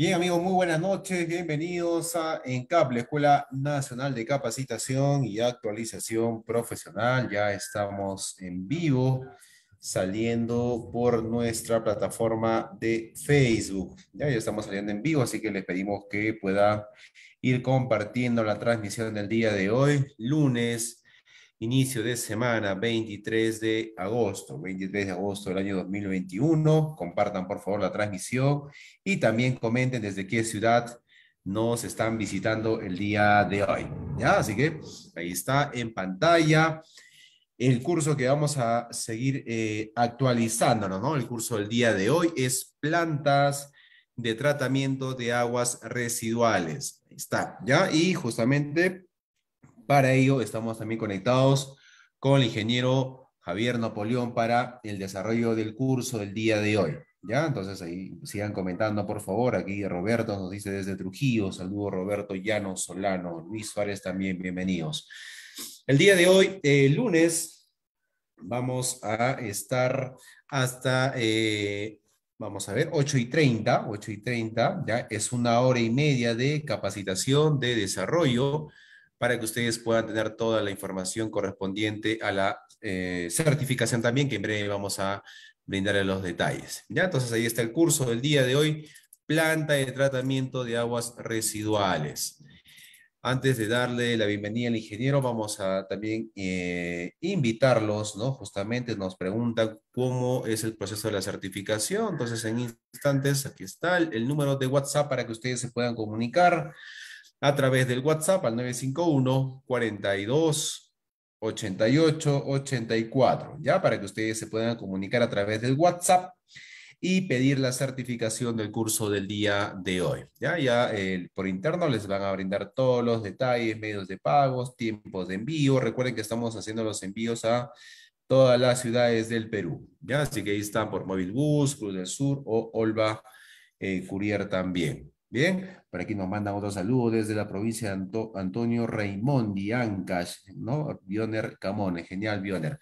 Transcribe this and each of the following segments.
Bien, amigos, muy buenas noches. Bienvenidos a ENCAP, la Escuela Nacional de Capacitación y Actualización Profesional. Ya estamos en vivo saliendo por nuestra plataforma de Facebook. Ya, ya estamos saliendo en vivo, así que les pedimos que pueda ir compartiendo la transmisión del día de hoy, lunes inicio de semana, 23 de agosto, 23 de agosto del año 2021. Compartan por favor la transmisión y también comenten desde qué ciudad nos están visitando el día de hoy. ¿Ya? Así que ahí está en pantalla el curso que vamos a seguir eh, actualizándonos, ¿no? El curso del día de hoy es plantas de tratamiento de aguas residuales. Ahí está, ¿ya? Y justamente para ello estamos también conectados con el ingeniero Javier Napoleón para el desarrollo del curso del día de hoy. ¿Ya? Entonces ahí sigan comentando, por favor. Aquí Roberto nos dice desde Trujillo. saludo Roberto Llano Solano. Luis Suárez también, bienvenidos. El día de hoy, eh, lunes, vamos a estar hasta, eh, vamos a ver, 8 y 30. ocho y 30, ya es una hora y media de capacitación, de desarrollo para que ustedes puedan tener toda la información correspondiente a la eh, certificación también, que en breve vamos a brindarle los detalles. ¿ya? Entonces ahí está el curso del día de hoy, planta de tratamiento de aguas residuales. Antes de darle la bienvenida al ingeniero, vamos a también eh, invitarlos, ¿no? Justamente nos preguntan cómo es el proceso de la certificación. Entonces, en instantes, aquí está el número de WhatsApp para que ustedes se puedan comunicar a través del WhatsApp al 951 42 88 84, ya para que ustedes se puedan comunicar a través del WhatsApp y pedir la certificación del curso del día de hoy. Ya, ya por interno les van a brindar todos los detalles, medios de pagos, tiempos de envío. Recuerden que estamos haciendo los envíos a todas las ciudades del Perú. Ya, así que ahí están por Móvil Bus, Cruz del Sur o Olva eh, también. Bien, por aquí nos mandan otro saludo desde la provincia de Antonio Raimondi, Ancash, ¿no? Bioner Camone, genial Bioner.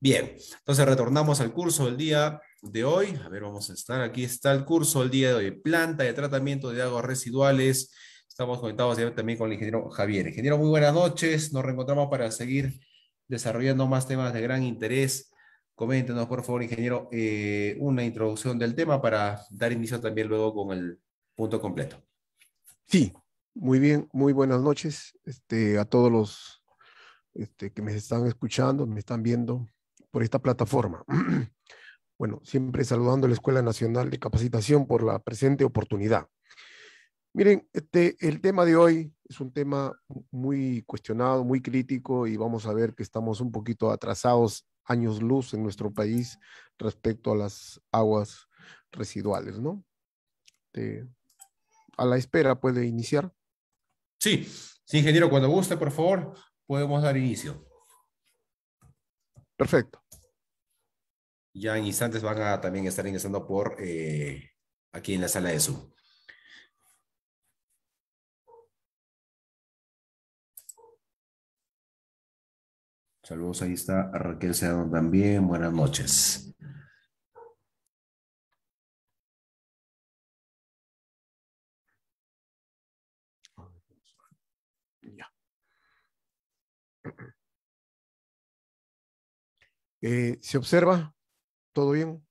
Bien, entonces retornamos al curso del día de hoy. A ver, vamos a estar, aquí está el curso del día de hoy, planta de tratamiento de aguas residuales. Estamos conectados también con el ingeniero Javier. Ingeniero, muy buenas noches. Nos reencontramos para seguir desarrollando más temas de gran interés. Coméntenos, por favor, ingeniero, eh, una introducción del tema para dar inicio también luego con el Punto completo. Sí, muy bien, muy buenas noches este, a todos los este, que me están escuchando, me están viendo por esta plataforma. Bueno, siempre saludando a la Escuela Nacional de Capacitación por la presente oportunidad. Miren, este, el tema de hoy es un tema muy cuestionado, muy crítico y vamos a ver que estamos un poquito atrasados años luz en nuestro país respecto a las aguas residuales, ¿no? Este, a la espera puede iniciar. Sí, sí, ingeniero, cuando guste, por favor, podemos dar inicio. Perfecto. Ya en instantes van a también estar ingresando por eh, aquí en la sala de Zoom. Saludos, ahí está Raquel Sean también. Buenas noches. Eh, ¿Se observa? ¿Todo bien?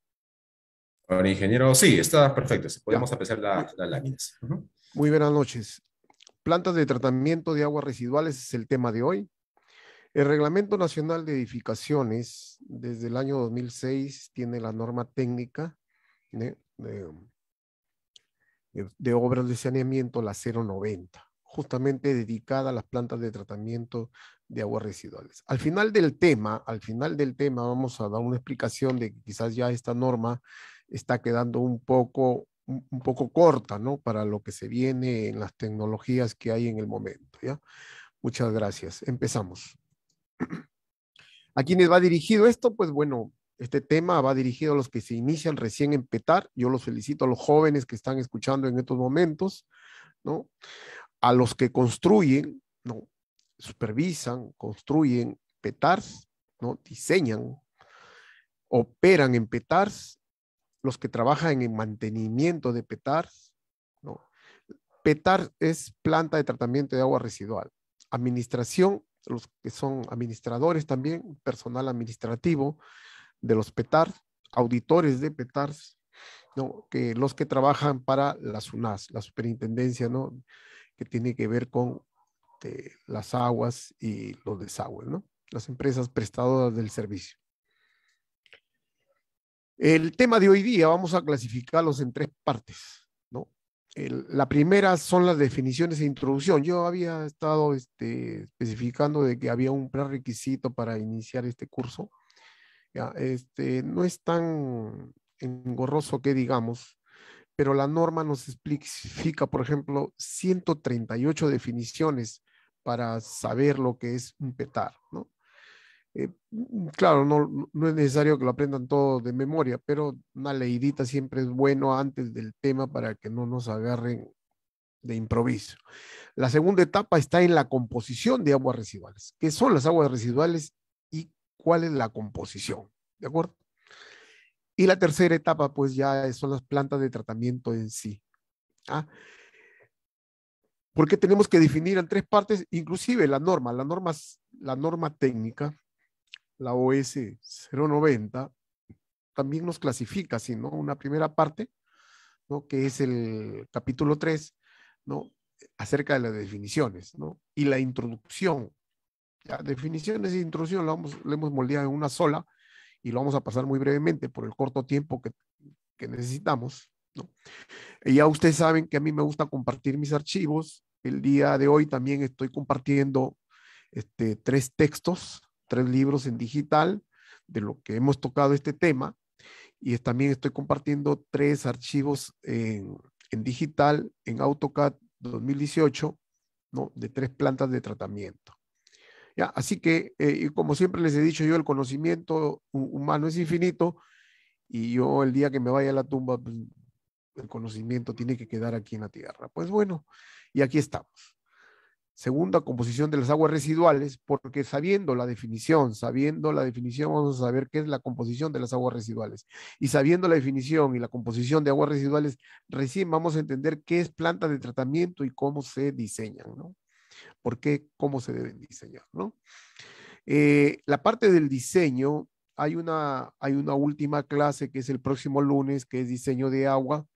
ingeniero, sí, está perfecto. Podemos apreciar las láminas. Muy buenas noches. Plantas de tratamiento de aguas residuales es el tema de hoy. El Reglamento Nacional de Edificaciones, desde el año 2006, tiene la norma técnica de, de obras de saneamiento, la 090, justamente dedicada a las plantas de tratamiento de aguas residuales. Al final del tema, al final del tema vamos a dar una explicación de que quizás ya esta norma está quedando un poco un poco corta, ¿no? Para lo que se viene en las tecnologías que hay en el momento, ¿ya? Muchas gracias. Empezamos. ¿A quiénes va dirigido esto? Pues bueno, este tema va dirigido a los que se inician recién en PETAR. Yo los felicito a los jóvenes que están escuchando en estos momentos, ¿no? A los que construyen, ¿no? supervisan, construyen PETARS, ¿no? diseñan, operan en PETARS, los que trabajan en mantenimiento de PETARS. ¿no? PETAR es planta de tratamiento de agua residual. Administración, los que son administradores también, personal administrativo de los PETARS, auditores de PETARS, ¿no? que los que trabajan para las UNAS, la superintendencia, ¿no? que tiene que ver con este, las aguas y los desagües, ¿no? Las empresas prestadoras del servicio. El tema de hoy día vamos a clasificarlos en tres partes, ¿no? la primera son las definiciones e introducción. Yo había estado este, especificando de que había un prerequisito para iniciar este curso. Ya, este, no es tan engorroso que digamos, pero la norma nos explica, por ejemplo, 138 definiciones para saber lo que es un petar, ¿no? Eh, mm, claro, no, no, es necesario que lo aprendan todo de memoria, pero una leidita siempre es bueno antes del tema para que no nos agarren de improviso. La segunda etapa está en la composición de aguas residuales. ¿Qué son las aguas residuales y cuál es la composición? ¿De acuerdo? Y la tercera etapa, pues ya son las plantas de tratamiento en sí. ¿ah? porque tenemos que definir en tres partes, inclusive la norma, la norma, técnica, la OS 090, también nos clasifica, sino Una primera parte, ¿no? Que es el capítulo 3, ¿no? Acerca de las definiciones, ¿no? Y la introducción. Las definiciones e introducción la, hemos moldeado en una sola y lo vamos a pasar muy brevemente por el corto tiempo que necesitamos, ¿no? Y ya ustedes saben que a mí me gusta compartir mis archivos. El día de hoy también estoy compartiendo este, tres textos, tres libros en digital de lo que hemos tocado este tema. Y también estoy compartiendo tres archivos en, digital en AutoCAD 2018, ¿no? de tres plantas de tratamiento. Así que, eh, como siempre les he dicho yo, el conocimiento humano es infinito y yo el día que me vaya a la tumba pues, el conocimiento tiene que quedar aquí en la tierra. Pues bueno, y aquí estamos. Segunda, composición de las aguas residuales, porque sabiendo la definición, sabiendo la definición, vamos a saber qué es la composición de las aguas residuales. Y sabiendo la definición y la composición de aguas residuales, recién vamos a entender qué es planta de tratamiento y cómo se diseñan, ¿no? ¿Por qué? ¿Cómo se deben diseñar, no? Eh, la parte del diseño, hay una, hay una última clase que es el próximo lunes, que es diseño de agua,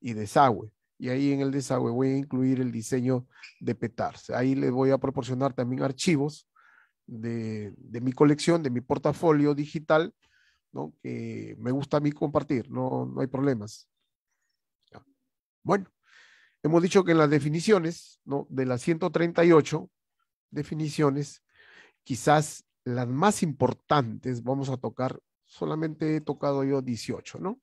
y desagüe. Y ahí en el desagüe voy a incluir el diseño de petarse, Ahí les voy a proporcionar también archivos de, mi colección, de mi portafolio digital, ¿no? que me gusta a mí compartir, no, no hay problemas. Bueno, hemos dicho que en las definiciones, ¿no? de las 138 definiciones, quizás las más importantes vamos a tocar, solamente he tocado yo 18, ¿no?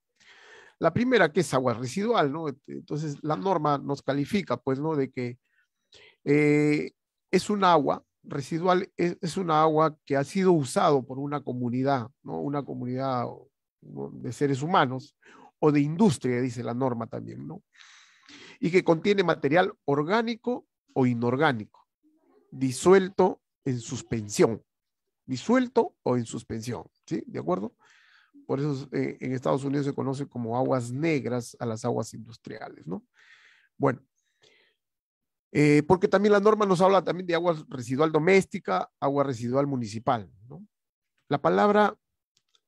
La primera, que es agua residual, ¿no? Entonces, la norma nos califica, pues, ¿no? De que eh, es un agua residual, es, es un agua que ha sido usado por una comunidad, ¿no? Una comunidad de seres humanos o de industria, dice la norma también, ¿no? Y que contiene material orgánico o inorgánico, disuelto en suspensión, disuelto o en suspensión, ¿sí? ¿De acuerdo? por eso eh, en Estados Unidos se conoce como aguas negras a las aguas industriales, ¿no? Bueno, eh, porque también la norma nos habla también de agua residual doméstica, agua residual municipal, ¿no? La palabra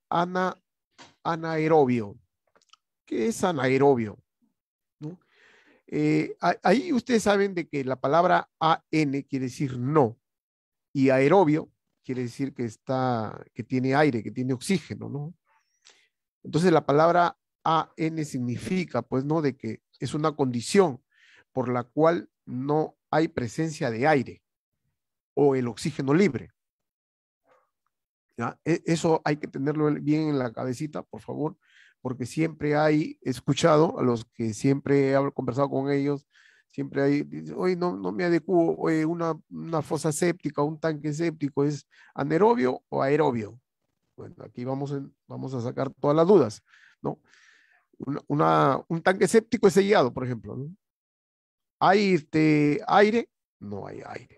ana, anaerobio. ¿Qué es anaerobio? Eh, ahí ustedes saben de que la palabra AN quiere decir no y aerobio quiere decir que está, que tiene aire, que tiene oxígeno, ¿no? Entonces la palabra AN significa, pues, ¿no? De que es una condición por la cual no hay presencia de aire o el oxígeno libre. E, eso hay que tenerlo bien en la cabecita, por favor, porque siempre hay escuchado a los que siempre he conversado con ellos, siempre hay, hoy no, no me adecuo, oye, una, una fosa séptica, un tanque séptico, ¿es anaerobio o aerobio? Bueno, aquí vamos, vamos a sacar todas las dudas, ¿no? un tanque séptico es sellado, por ejemplo, ¿no? ¿Hay este, aire? No hay aire.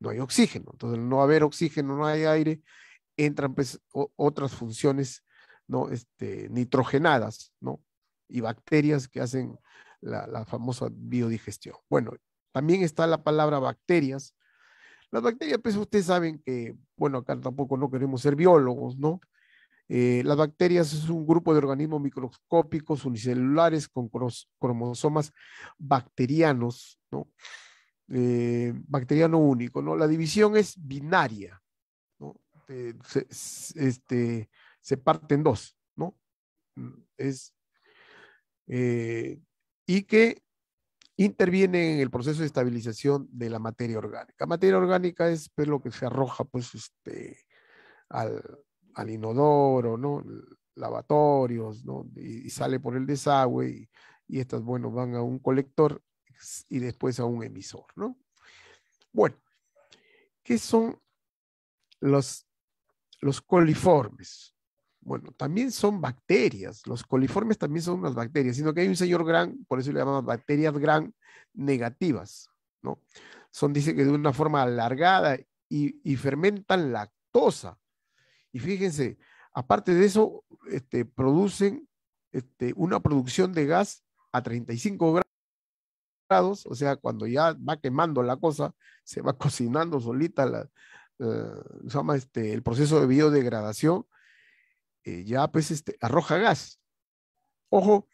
No hay oxígeno. Entonces, no haber oxígeno, no hay aire, entran pues, otras funciones ¿no? Este, nitrogenadas, ¿no? Y bacterias que hacen la famosa biodigestión. Bueno, también está la palabra bacterias, las bacterias, pues ustedes saben que, bueno, acá tampoco no queremos ser biólogos, ¿no? Eh, las bacterias es un grupo de organismos microscópicos unicelulares con cromosomas bacterianos, ¿no? Eh, bacteriano único, ¿no? La división es binaria, ¿no? se, este, se parte en dos, ¿no? Mm, es, eh, y que Intervienen en el proceso de estabilización de la materia orgánica. materia orgánica es pues, lo que se arroja pues, este, al, inodoro, ¿no? lavatorios, ¿no? y, sale por el desagüe y, estas, bueno, van a un colector y después a un emisor. Bueno, ¿qué son los coliformes? bueno, también son bacterias, los coliformes también son unas bacterias, sino que hay un señor gran, por eso le llamamos bacterias gran negativas, ¿no? Son, dice que de una forma alargada y, fermentan lactosa. Y fíjense, aparte de eso, este, producen este, una producción de gas a 35 grados, o sea, cuando ya va quemando la cosa, se va cocinando solita este, el proceso de biodegradación, eh, ya pues este, arroja gas. Ojo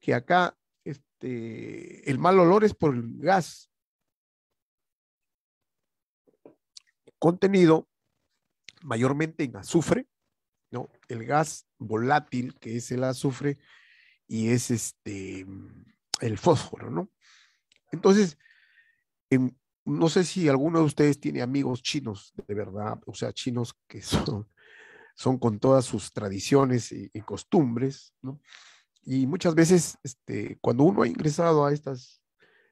que acá este, el mal olor es por el gas contenido mayormente en azufre, ¿no? El gas volátil que es el azufre y es este el fósforo, ¿no? Entonces, em, no sé si alguno de ustedes tiene amigos chinos, de verdad, o sea, chinos que son son con todas sus tradiciones y, costumbres, ¿no? Y muchas veces, este, cuando uno ha ingresado a estas,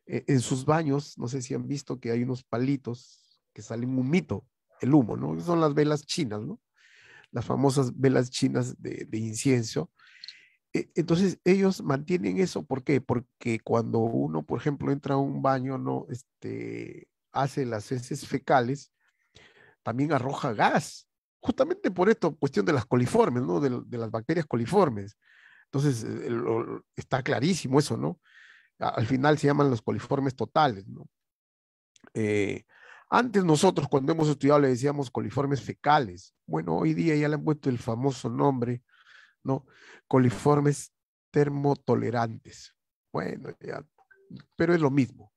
eh, en sus baños, no sé si han visto que hay unos palitos que salen un mito, el humo, ¿no? Son las velas chinas, ¿no? Las famosas velas chinas de, incienso. E, entonces, ellos mantienen eso, ¿por qué? Porque cuando uno, por ejemplo, entra a un baño, ¿no? Este, hace las heces fecales, también arroja gas, justamente por esto, cuestión de las coliformes, ¿no? De, las bacterias coliformes. Entonces, eh, está clarísimo eso, ¿no? Al final se llaman los coliformes totales, ¿no? Eh, antes nosotros cuando hemos estudiado le decíamos coliformes fecales. Bueno, hoy día ya le han puesto el famoso nombre, ¿no? Coliformes termotolerantes. Bueno, pero es lo mismo.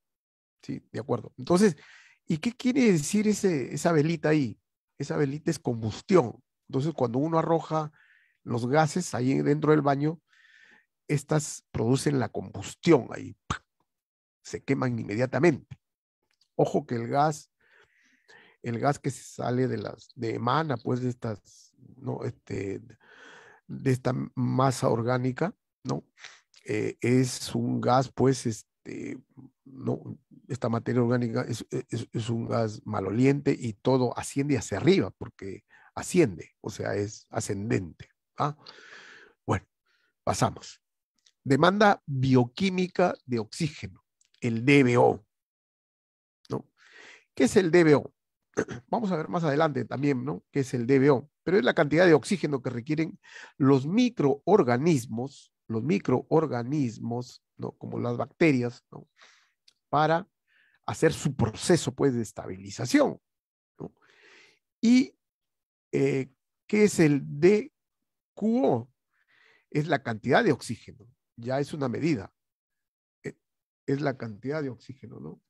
Sí, de acuerdo. Entonces, ¿y qué quiere decir ese, esa velita ahí? esa velita es combustión. Entonces, cuando uno arroja los gases ahí dentro del baño, estas producen la combustión ahí. Se queman inmediatamente. Ojo que el gas, el gas que se sale de las, de emana, pues, de estas, no, este, de esta masa orgánica, ¿no? Eh, es un gas, pues, este, no, esta materia orgánica e, es, es, un gas maloliente y todo asciende hacia arriba, porque asciende, o sea, es ascendente. ¿ah? Bueno, pasamos. Demanda bioquímica de oxígeno, el DBO. ¿no? ¿Qué es el DBO? Vamos a ver más adelante también, ¿no? ¿Qué es el DBO? Pero es la cantidad de oxígeno que requieren los microorganismos, los microorganismos ¿no? Como las bacterias, ¿no? Para hacer su proceso, pues, de estabilización, Y, eh, ¿qué es el DQO? Es la cantidad de oxígeno, ya es una medida. Eh, es la cantidad de oxígeno, ¿no?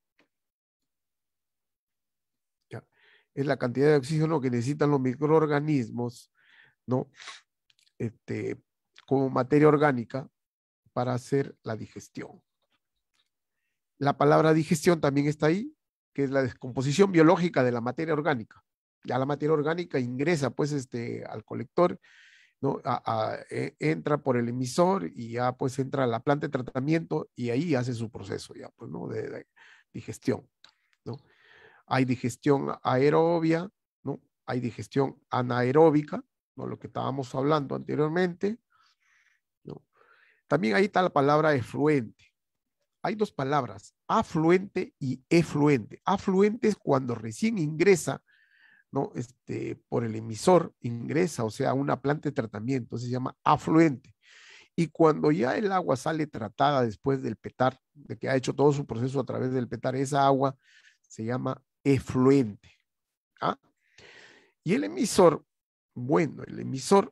Es la cantidad de oxígeno que necesitan los microorganismos, ¿no? Este, como materia orgánica para hacer la digestión. La palabra digestión también está ahí, que es la descomposición biológica de la materia orgánica. Ya la materia orgánica ingresa pues este, al colector, ¿no? E, entra por el emisor y ya pues entra a la planta de tratamiento y ahí hace su proceso ya pues, ¿no? de, digestión. ¿no? Hay digestión aerobia, ¿no? hay digestión anaeróbica, ¿no? lo que estábamos hablando anteriormente, también ahí está la palabra efluente. Hay dos palabras, afluente y efluente. Afluente es cuando recién ingresa, ¿no? Este, por el emisor ingresa, o sea, una planta de tratamiento, se llama afluente. Y cuando ya el agua sale tratada después del petar, de que ha hecho todo su proceso a través del petar, esa agua se llama efluente. ¿ah? Y el emisor, bueno, el emisor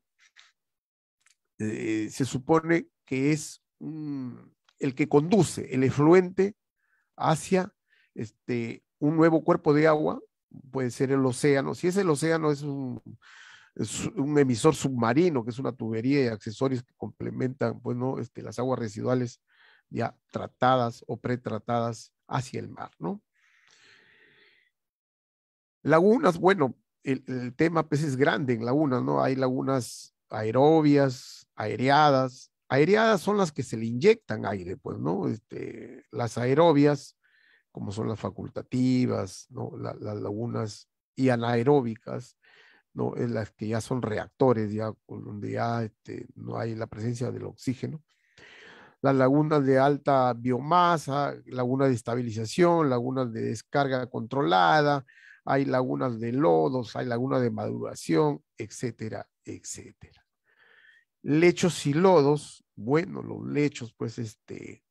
eh, se supone que es mm, el que conduce el efluente hacia este, un nuevo cuerpo de agua, puede ser el océano. Si es el océano, es un, un emisor submarino, que es una tubería y accesorios que complementan pues, este, las aguas residuales ya tratadas o pretratadas hacia el mar. ¿no? Lagunas, bueno, el, tema pues, es grande en lagunas, ¿no? Hay lagunas aerobias, aereadas, aereadas son las que se le inyectan aire, pues, ¿no? Este, las aerobias, como son las facultativas, ¿no? las lagunas y anaeróbicas, ¿no? Es las que ya son reactores, ya donde ya este, no hay la presencia del oxígeno. Las lagunas de alta biomasa, lagunas de estabilización, lagunas de descarga controlada, hay lagunas de lodos, hay lagunas de maduración, etcétera, etcétera. Lechos y lodos, bueno, los lechos, pues este,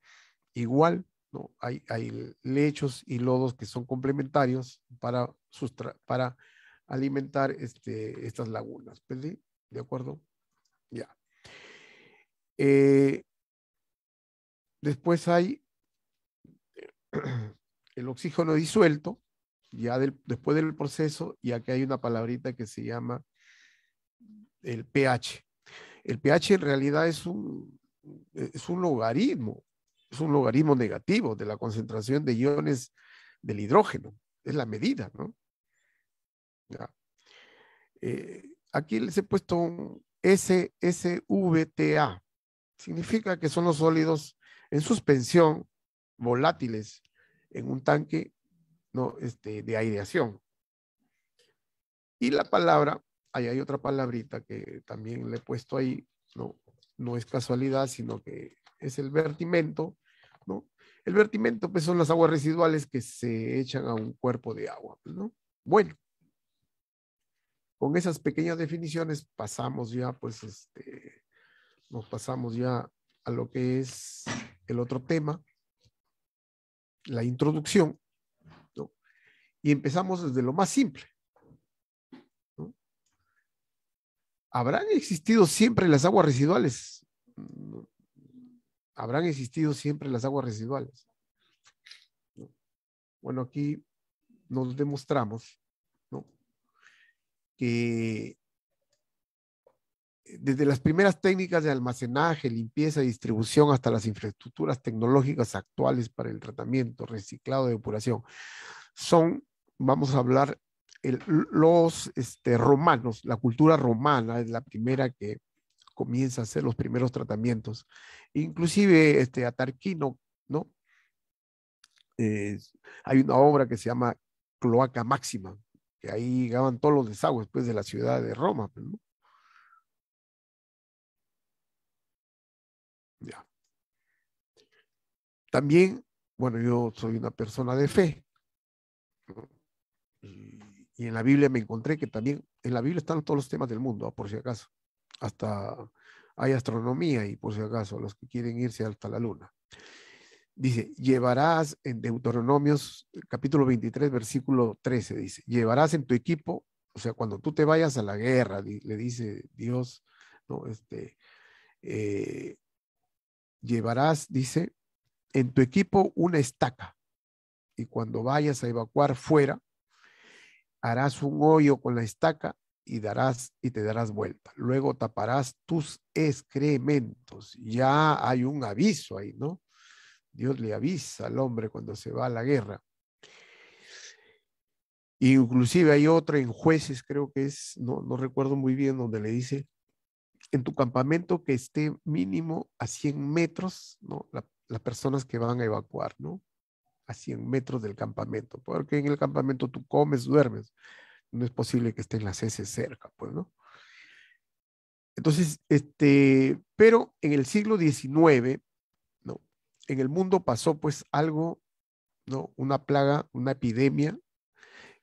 igual, ¿no? Hay, hay lechos y lodos que son complementarios para, para alimentar este, estas lagunas, pues, ¿De acuerdo? Ya. Eh, después hay el oxígeno disuelto, ya después del proceso, y aquí hay una palabrita que se llama el pH. El pH en realidad es un, es un logaritmo, es un logaritmo negativo de la concentración de iones del hidrógeno. Es la medida, ¿no? Eh, aquí les he puesto un SSVTA. Significa que son los sólidos en suspensión volátiles en un tanque no, este, de aireación. Y la palabra ahí hay otra palabrita que también le he puesto ahí, ¿no? No es casualidad, sino que es el vertimento, ¿no? El vertimento, pues, son las aguas residuales que se echan a un cuerpo de agua, ¿no? Bueno, con esas pequeñas definiciones pasamos ya, pues, este, nos pasamos ya a lo que es el otro tema, la introducción, ¿no? Y empezamos desde lo más simple, habrán existido siempre las aguas residuales. Habrán existido siempre las aguas residuales. Bueno, aquí nos demostramos que desde las primeras técnicas de almacenaje, limpieza y distribución hasta las infraestructuras tecnológicas actuales para el tratamiento, reciclado y depuración, son, vamos a hablar los este, romanos, la cultura romana es la primera que comienza a hacer los primeros tratamientos. Inclusive este, a ¿no? hay una obra que se llama Cloaca Máxima, que ahí llegaban todos los desagües pues, de la ciudad de Roma. Pues, ¿no? Ya. También, bueno, yo soy una persona de fe y en la Biblia me encontré que también en la Biblia están todos los temas del mundo, ah, por si acaso. Hasta hay astronomía y por si acaso, los que quieren irse hasta la luna. Dice, llevarás en Deuteronomios capítulo 23, versículo 13, dice, llevarás en tu equipo, o sea, cuando tú te vayas a la guerra, le dice Dios, ¿no? Este, eh, llevarás, dice, en tu equipo una estaca y cuando vayas a evacuar fuera, harás un hoyo con la estaca y darás y te darás vuelta. Luego taparás tus excrementos. Ya hay un aviso ahí, ¿no? Dios le avisa al hombre cuando se va a la guerra. Inclusive hay otra en jueces, creo que es, no, no recuerdo muy bien, donde le dice, en tu campamento que esté mínimo a 100 metros, ¿no? las personas que van a evacuar, ¿no? a 100 metros del campamento, porque en el campamento tú comes, duermes, no es posible que estén las heces cerca, pues, ¿no? Entonces, este, pero en el siglo XIX, ¿no? En el mundo pasó pues algo, ¿no? Una plaga, una epidemia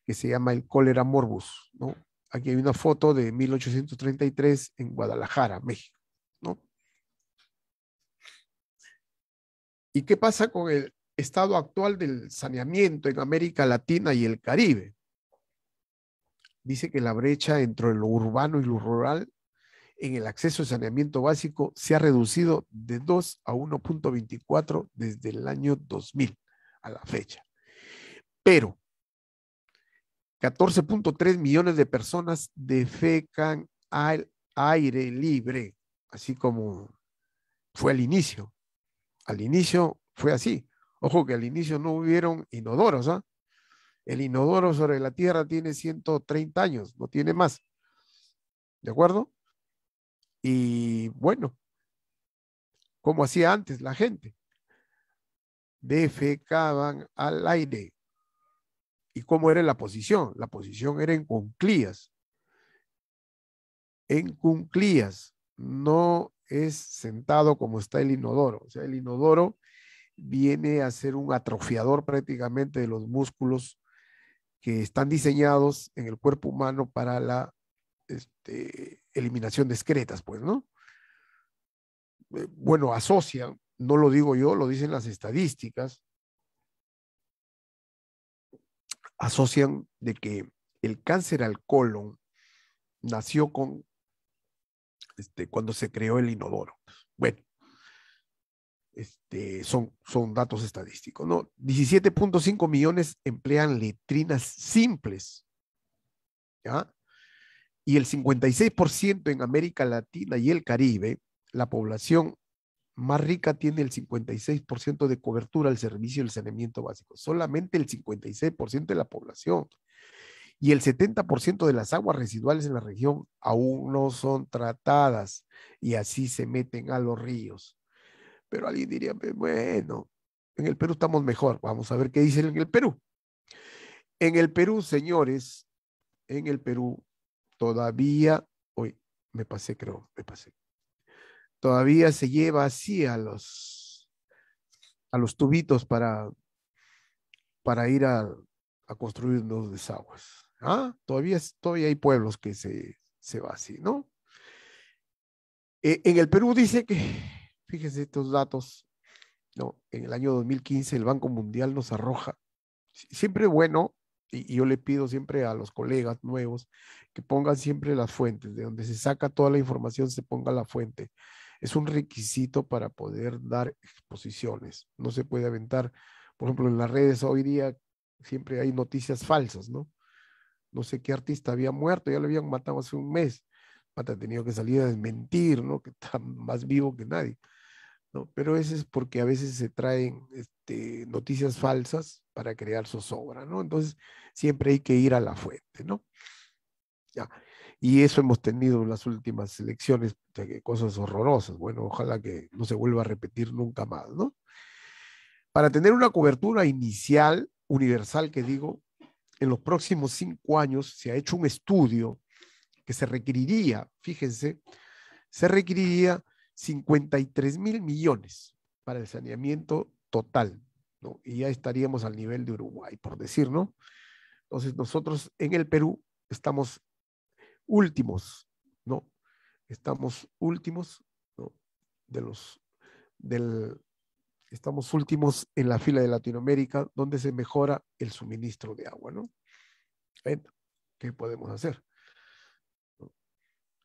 que se llama el cólera morbus, ¿no? Aquí hay una foto de 1833 en Guadalajara, México, ¿no? ¿Y qué pasa con el, estado actual del saneamiento en América Latina y el Caribe. Dice que la brecha entre lo urbano y lo rural en el acceso al saneamiento básico se ha reducido de 2 a 1.24 desde el año 2000 a la fecha. Pero 14.3 millones de personas defecan al aire libre, así como fue al inicio. Al inicio fue así. Ojo que al inicio no hubieron inodoros. ¿ah? El inodoro sobre la Tierra tiene 130 años, no tiene más. ¿De acuerdo? Y bueno, como hacía antes la gente, defecaban al aire. ¿Y cómo era la posición? La posición era en cunclías. En cunclías, no es sentado como está el inodoro. O sea, el inodoro viene a ser un atrofiador prácticamente de los músculos que están diseñados en el cuerpo humano para la este, eliminación de excretas, pues, ¿no? Eh, bueno, asocian, no lo digo yo, lo dicen las estadísticas, asocian de que el cáncer al colon nació con, este, cuando se creó el inodoro. Bueno, este, son, son datos estadísticos. ¿no? 17.5 millones emplean letrinas simples. ¿ya? Y el 56% en América Latina y el Caribe, la población más rica tiene el 56% de cobertura al servicio del saneamiento básico. Solamente el 56% de la población. Y el 70% de las aguas residuales en la región aún no son tratadas y así se meten a los ríos. Pero alguien diría, bueno, en el Perú estamos mejor. Vamos a ver qué dicen en el Perú. En el Perú, señores, en el Perú todavía, hoy me pasé, creo, me pasé. Todavía se lleva así a los, a los tubitos para, para ir a, construir los desagües. ¿Ah? Todavía, todavía hay pueblos que se, se va así, ¿no? E, en el Perú dice que Fíjense estos datos. ¿no? En el año 2015 el Banco Mundial nos arroja. Siempre bueno, y, yo le pido siempre a los colegas nuevos que pongan siempre las fuentes, de donde se saca toda la información se ponga la fuente. Es un requisito para poder dar exposiciones. No se puede aventar, por ejemplo, en las redes hoy día siempre hay noticias falsas, ¿no? No sé qué artista había muerto, ya lo habían matado hace un mes. hasta ha tenido que salir a desmentir, ¿no? Que está más vivo que nadie. ¿no? Pero eso es porque a veces se traen este, noticias falsas para crear zozobra, ¿no? Entonces, siempre hay que ir a la fuente, ¿no? Ya. Y eso hemos tenido en las últimas elecciones, cosas horrorosas. Bueno, ojalá que no se vuelva a repetir nunca más, ¿no? Para tener una cobertura inicial, universal, que digo, en los próximos cinco años se ha hecho un estudio que se requeriría, fíjense, se requeriría 53 mil millones para el saneamiento total, ¿no? Y ya estaríamos al nivel de Uruguay, por decir, ¿no? Entonces, nosotros en el Perú estamos últimos, ¿no? Estamos últimos, ¿no? De los, del, estamos últimos en la fila de Latinoamérica, donde se mejora el suministro de agua, ¿no? ¿qué podemos hacer?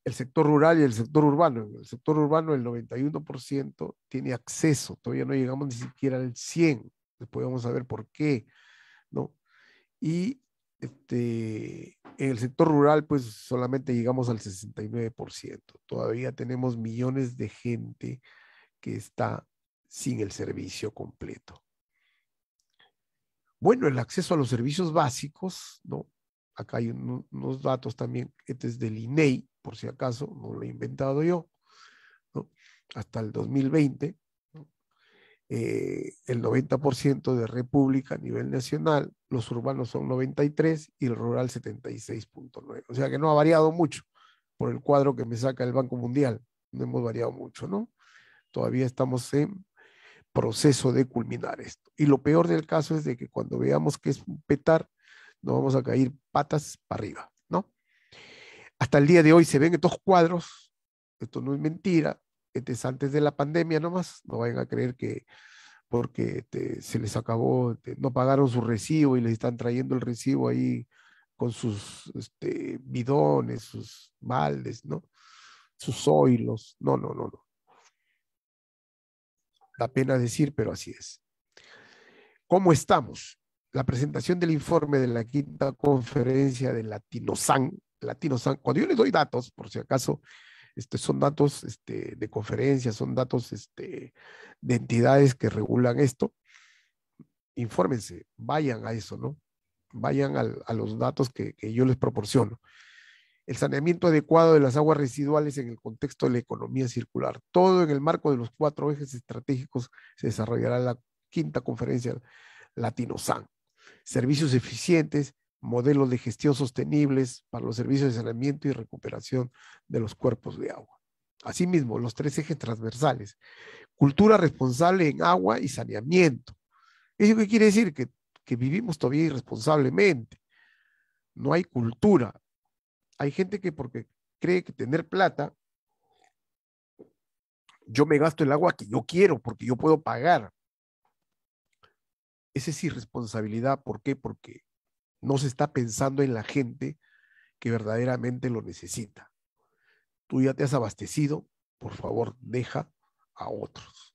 el sector rural y el sector urbano. En el sector urbano el 91% tiene acceso, todavía no llegamos ni siquiera al 100%, después vamos a ver por qué, ¿no? Y este, en el sector rural pues solamente llegamos al 69%, todavía tenemos millones de gente que está sin el servicio completo. Bueno, el acceso a los servicios básicos, ¿no? Acá hay unos datos también, este es del INEI, por si acaso, no lo he inventado yo, ¿no? hasta el 2020, eh, el 90% de República a nivel nacional, los urbanos son 93 y el rural 76.9. O sea que no ha variado mucho por el cuadro que me saca el Banco Mundial. No hemos variado mucho, ¿no? Todavía estamos en proceso de culminar esto. Y lo peor del caso es de que cuando veamos que es un petar, nos vamos a caer patas para arriba. Hasta el día de hoy se ven estos cuadros, esto no es mentira, este es antes de la pandemia nomás, no vayan a creer que porque este, se les acabó, este, no pagaron su recibo y les están trayendo el recibo ahí con sus este, bidones, sus baldes, ¿no? Sus oilos, no, no, no, no. Da pena decir, pero así es. ¿Cómo estamos? La presentación del informe de la quinta conferencia de Latinosan San, cuando yo les doy datos, por si acaso, este, son datos este, de conferencias, son datos este, de entidades que regulan esto, infórmense, vayan a eso, ¿no? Vayan a los datos que, que yo les proporciono el saneamiento adecuado de las aguas residuales en el contexto de la economía circular. Todo en el marco de los cuatro ejes estratégicos se desarrollará la quinta conferencia Latino Latinosan. Servicios eficientes, modelos de gestión sostenibles para los servicios de saneamiento y recuperación de los cuerpos de agua. Asimismo, los tres ejes transversales, cultura responsable en agua y saneamiento. ¿Eso qué quiere decir? Que, que vivimos todavía irresponsablemente. No hay cultura. Hay gente que porque cree que tener plata, yo me gasto el agua que yo quiero porque yo puedo pagar. Esa es irresponsabilidad. ¿Por qué? Porque no se está pensando en la gente que verdaderamente lo necesita. Tú ya te has abastecido, por favor, deja a otros.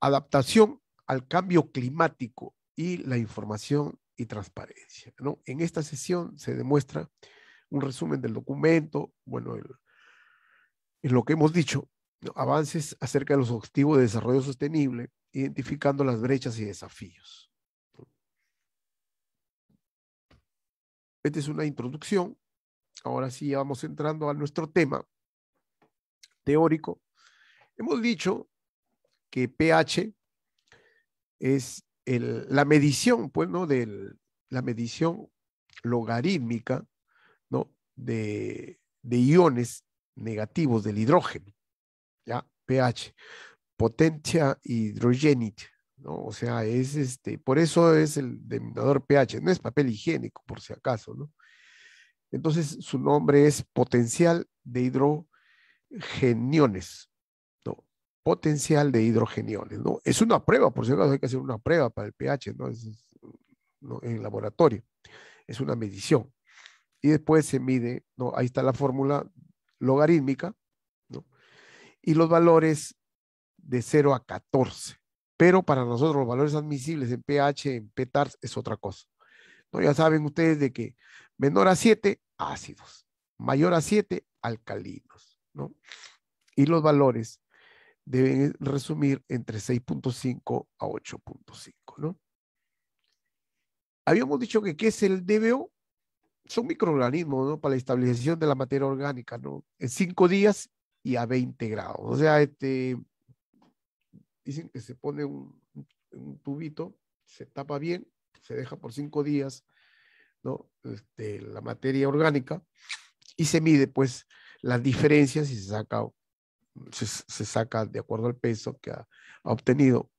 Adaptación al cambio climático y la información y transparencia. En esta sesión se demuestra un resumen del documento, bueno, en lo que hemos dicho, avances acerca de los objetivos de desarrollo sostenible, identificando las brechas y desafíos. Esta es una introducción. Ahora sí vamos entrando a nuestro tema teórico. Hemos dicho que pH es la medición, pues, ¿no? de la medición logarítmica, ¿no? De, iones negativos del hidrógeno, ¿ya? pH, potencia hidrogénica o sea, es este, por eso es el denominador pH, no es papel higiénico, por si acaso, ¿no? Entonces, su nombre es potencial de hidrogeniones, ¿no? Potencial de hidrogeniones, ¿no? Es una prueba, por si acaso hay que hacer una prueba para el pH, ¿no? En el laboratorio, es una medición. Y después se mide, ¿no? Ahí está la fórmula logarítmica, ¿no? Y los valores de 0 a 14 pero para nosotros los valores admisibles en pH, en PTARS es otra cosa. ¿no? Ya saben ustedes de que menor a 7, ácidos, mayor a 7, alcalinos. ¿no? Y los valores deben resumir entre 6.5 a 8.5. ¿no? Habíamos dicho que qué es el DBO. Son microorganismos ¿no? para la estabilización de la materia orgánica ¿no? en 5 días y a 20 grados. O sea, este, dicen que se pone un, tubito, se tapa bien, se deja por cinco días, ¿no? Este, la materia orgánica y se mide, pues, las diferencias y se saca, se, saca de acuerdo al peso que ha, obtenido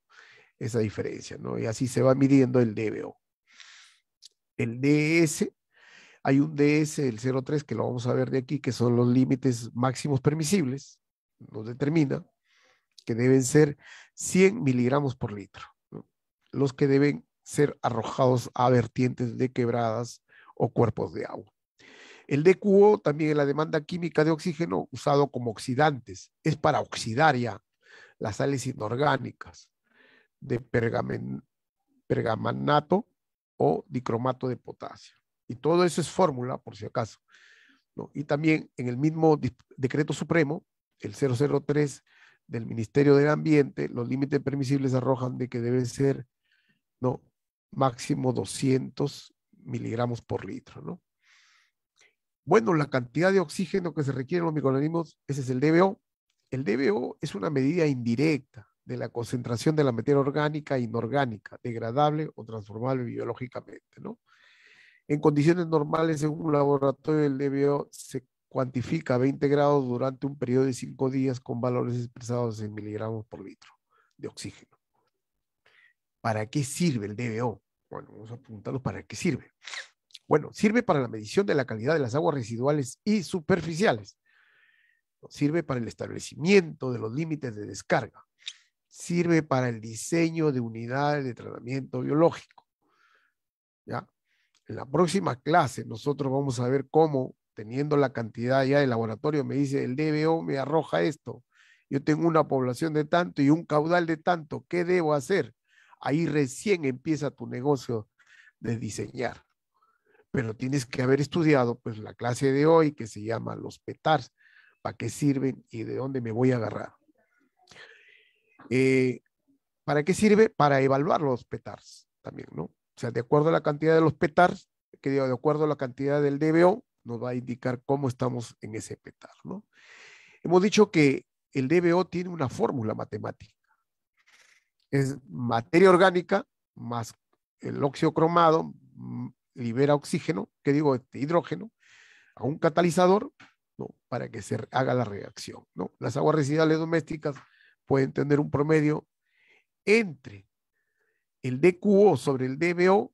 esa diferencia, ¿no? Y así se va midiendo el DBO. El DS, hay un DS, el 03, que lo vamos a ver de aquí, que son los límites máximos permisibles, nos determina, que deben ser 100 miligramos por litro, los que deben ser arrojados a vertientes de quebradas o cuerpos de agua. El DQO también la demanda química de oxígeno usado como oxidantes, es para oxidar ya las sales inorgánicas de pergamanato o dicromato de potasio. Y todo eso es fórmula, por si acaso. Y también en el mismo decreto supremo, el 003 del Ministerio del Ambiente, los límites permisibles arrojan de que debe ser ¿no? máximo 200 miligramos por litro. ¿no? Bueno, la cantidad de oxígeno que se requiere en los microorganismos, ese es el DBO. El DBO es una medida indirecta de la concentración de la materia orgánica e inorgánica, degradable o transformable biológicamente. ¿no? En condiciones normales, en un laboratorio, el DBO se cuantifica 20 grados durante un periodo de 5 días con valores expresados en miligramos por litro de oxígeno. ¿Para qué sirve el DBO? Bueno, vamos a apuntarlo para qué sirve. Bueno, sirve para la medición de la calidad de las aguas residuales y superficiales. Sirve para el establecimiento de los límites de descarga. Sirve para el diseño de unidades de tratamiento biológico. ¿Ya? En la próxima clase nosotros vamos a ver cómo teniendo la cantidad ya de laboratorio, me dice el DBO me arroja esto. Yo tengo una población de tanto y un caudal de tanto. ¿Qué debo hacer? Ahí recién empieza tu negocio de diseñar. Pero tienes que haber estudiado pues la clase de hoy que se llama los petars, para qué sirven y de dónde me voy a agarrar. Eh, ¿Para qué sirve? Para evaluar los petars también, ¿no? O sea, de acuerdo a la cantidad de los petars, que digo, de acuerdo a la cantidad del DBO, nos va a indicar cómo estamos en ese petar, Hemos dicho que el DBO tiene una fórmula matemática. Es materia orgánica más el óxido cromado mm, libera oxígeno, que digo, este, hidrógeno, a un catalizador, Para que se haga la reacción, ¿no? Las aguas residuales domésticas pueden tener un promedio entre el DQO sobre el DBO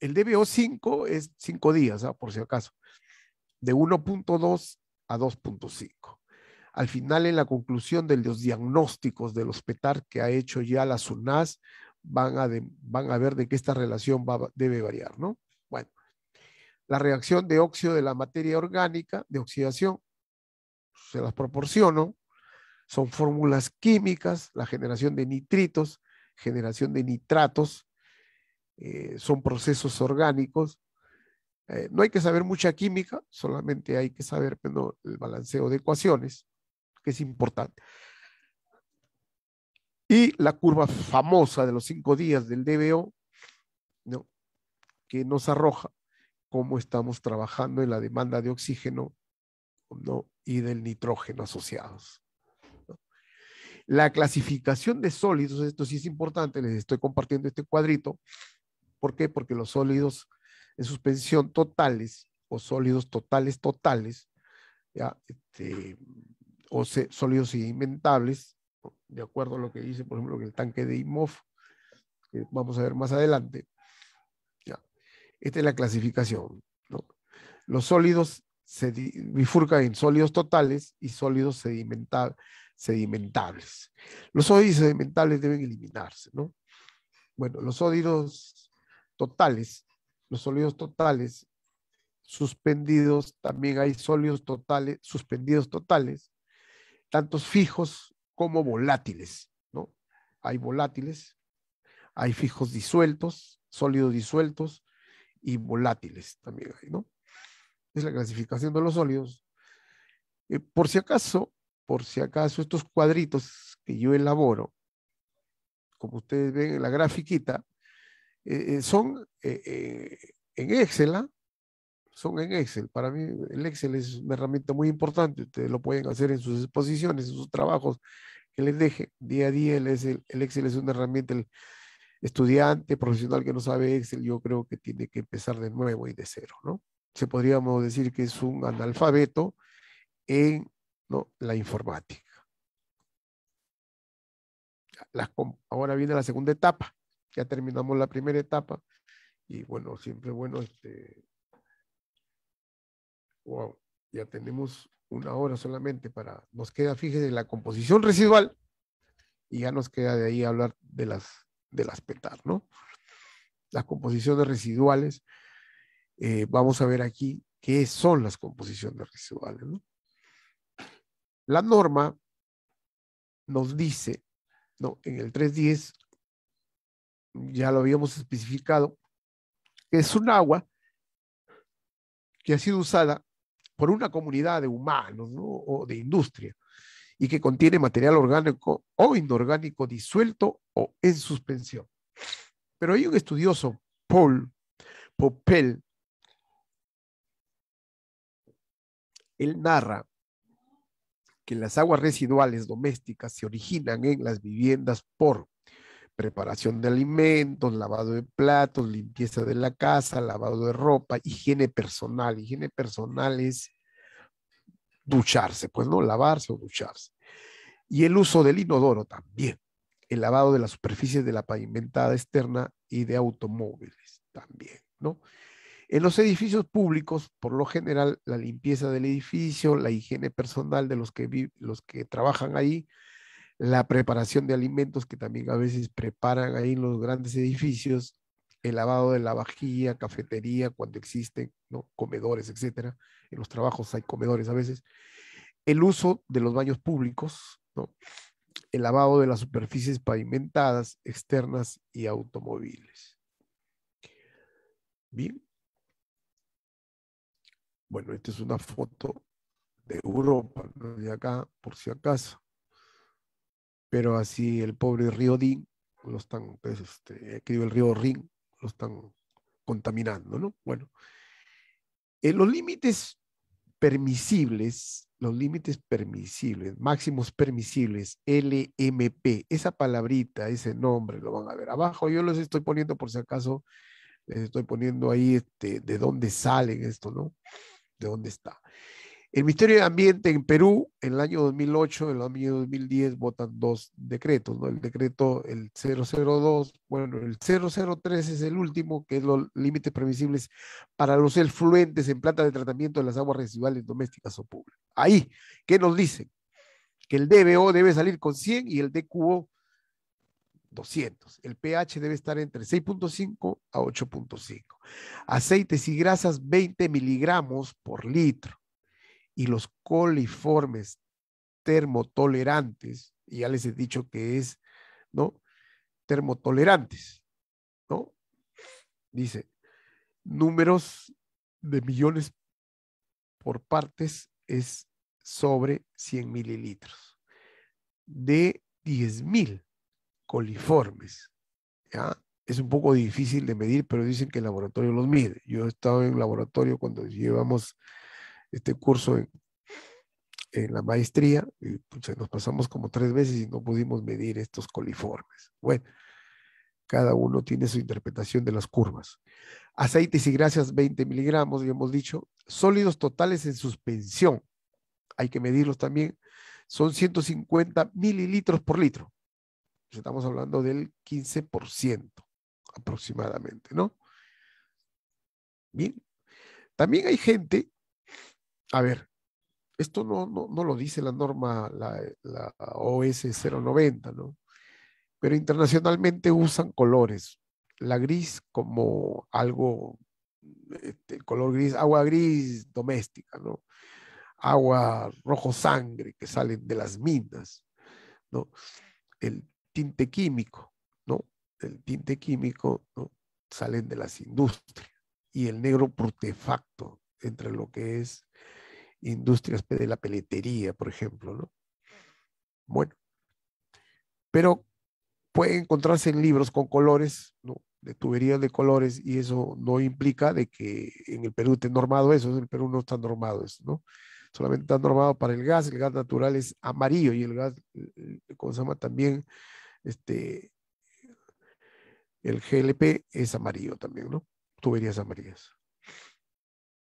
el DBO5 es 5 días, ¿ah? por si acaso, de 1.2 a 2.5. Al final, en la conclusión de los diagnósticos del hospital que ha hecho ya la SUNAS, van a, van a ver de que esta relación debe variar, ¿no? Bueno, la reacción de óxido de la materia orgánica de oxidación, se las proporciono, son fórmulas químicas, la generación de nitritos, generación de nitratos, eh, son procesos orgánicos. Eh, no hay que saber mucha química, solamente hay que saber el balanceo de ecuaciones, que es importante. Y la curva famosa de los cinco días del DBO, que nos arroja cómo estamos trabajando en la demanda de oxígeno y del nitrógeno asociados. La clasificación de sólidos, esto sí es importante, les estoy compartiendo este cuadrito, ¿Por qué? Porque los sólidos en suspensión totales o sólidos totales totales, ¿ya? Este, o sólidos sedimentables, de acuerdo a lo que dice, por ejemplo, el tanque de IMOF, que vamos a ver más adelante. ¿ya? Esta es la clasificación. ¿no? Los sólidos se bifurcan en sólidos totales y sólidos sedimentables. Los sólidos sedimentables deben eliminarse, ¿no? Bueno, los sólidos totales, los sólidos totales suspendidos, también hay sólidos totales, suspendidos totales, tantos fijos como volátiles, ¿no? Hay volátiles, hay fijos disueltos, sólidos disueltos y volátiles también hay, ¿no? Es la clasificación de los sólidos. Eh, por si acaso, por si acaso, estos cuadritos que yo elaboro, como ustedes ven en la grafiquita, eh, eh, son eh, en Excel, ¿ah? son en Excel. Para mí el Excel es una herramienta muy importante. Ustedes lo pueden hacer en sus exposiciones, en sus trabajos que les deje día a día. El Excel, es una herramienta. El estudiante profesional que no sabe Excel, yo creo que tiene que empezar de nuevo y de cero, ¿no? Se podríamos decir que es un analfabeto en la informática. ahora viene la segunda etapa ya terminamos la primera etapa y bueno, siempre bueno, este, wow, ya tenemos una hora solamente para, nos queda, fíjese, la composición residual y ya nos queda de ahí hablar de las, de las petar, ¿no? Las composiciones residuales, eh, vamos a ver aquí qué son las composiciones residuales, ¿no? La norma nos dice, no, en el 310 ya lo habíamos especificado, es un agua que ha sido usada por una comunidad de humanos o de industria y que contiene material orgánico o inorgánico disuelto o en suspensión. Pero hay un estudioso, Paul Popel, él narra que las aguas residuales domésticas se originan en las viviendas por preparación de alimentos, lavado de platos, limpieza de la casa, lavado de ropa, higiene personal. Higiene personal es ducharse, pues no lavarse o ducharse. Y el uso del inodoro también. El lavado de las superficies de la pavimentada externa y de automóviles también, ¿no? En los edificios públicos, por lo general, la limpieza del edificio, la higiene personal de los que, los que trabajan ahí, la preparación de alimentos que también a veces preparan ahí en los grandes edificios, el lavado de la vajilla, cafetería, cuando existen ¿no? comedores, etcétera. En los trabajos hay comedores a veces. El uso de los baños públicos, ¿no? el lavado de las superficies pavimentadas, externas y automóviles. Bien. Bueno, esta es una foto de Europa, de acá, por si acaso pero así el pobre río Din, lo están, pues, este, el río Rin, lo están contaminando, ¿no? Bueno, eh, los límites permisibles, los límites permisibles, máximos permisibles, LMP, esa palabrita, ese nombre, lo van a ver abajo. Yo los estoy poniendo por si acaso, les estoy poniendo ahí este, de dónde salen esto, ¿no? De dónde está. El Ministerio de Ambiente en Perú, en el año 2008, en el año 2010, votan dos decretos, ¿no? El decreto, el 002, bueno, el 003 es el último, que es los límites previsibles para los efluentes en plantas de tratamiento de las aguas residuales domésticas o públicas. Ahí, ¿qué nos dicen? Que el DBO debe salir con 100 y el DQO 200. El pH debe estar entre 6.5 a 8.5. Aceites y grasas 20 miligramos por litro y los coliformes termotolerantes, y ya les he dicho que es, ¿no? Termotolerantes, ¿no? Dice, números de millones por partes es sobre 100 mililitros de 10.000 coliformes. ¿ya? Es un poco difícil de medir, pero dicen que el laboratorio los mide. Yo he estado en el laboratorio cuando llevamos este curso en, la maestría, pues, nos pasamos como tres veces y no pudimos medir estos coliformes. Bueno, cada uno tiene su interpretación de las curvas. Aceites y gracias 20 miligramos, ya hemos dicho. Sólidos totales en suspensión, hay que medirlos también, son 150 mililitros por litro. Estamos hablando del 15% aproximadamente, ¿no? Bien. También hay gente a ver, esto no, no, lo dice la norma, la, OS 090, ¿no? Pero internacionalmente usan colores. La gris como algo, este, el color gris, agua gris doméstica, ¿no? Agua rojo sangre que salen de las minas, ¿no? El tinte químico, ¿no? El tinte químico, ¿no? Salen de las industrias. Y el negro protefacto entre lo que es industrias de la peletería, por ejemplo, ¿no? Bueno, pero puede encontrarse en libros con colores, ¿no? de tuberías de colores, y eso no implica de que en el Perú esté normado eso, en el Perú no está normado eso, ¿no? Solamente está normado para el gas, el gas natural es amarillo y el gas, ¿cómo se llama? También, este, el GLP es amarillo también, ¿no? Tuberías amarillas.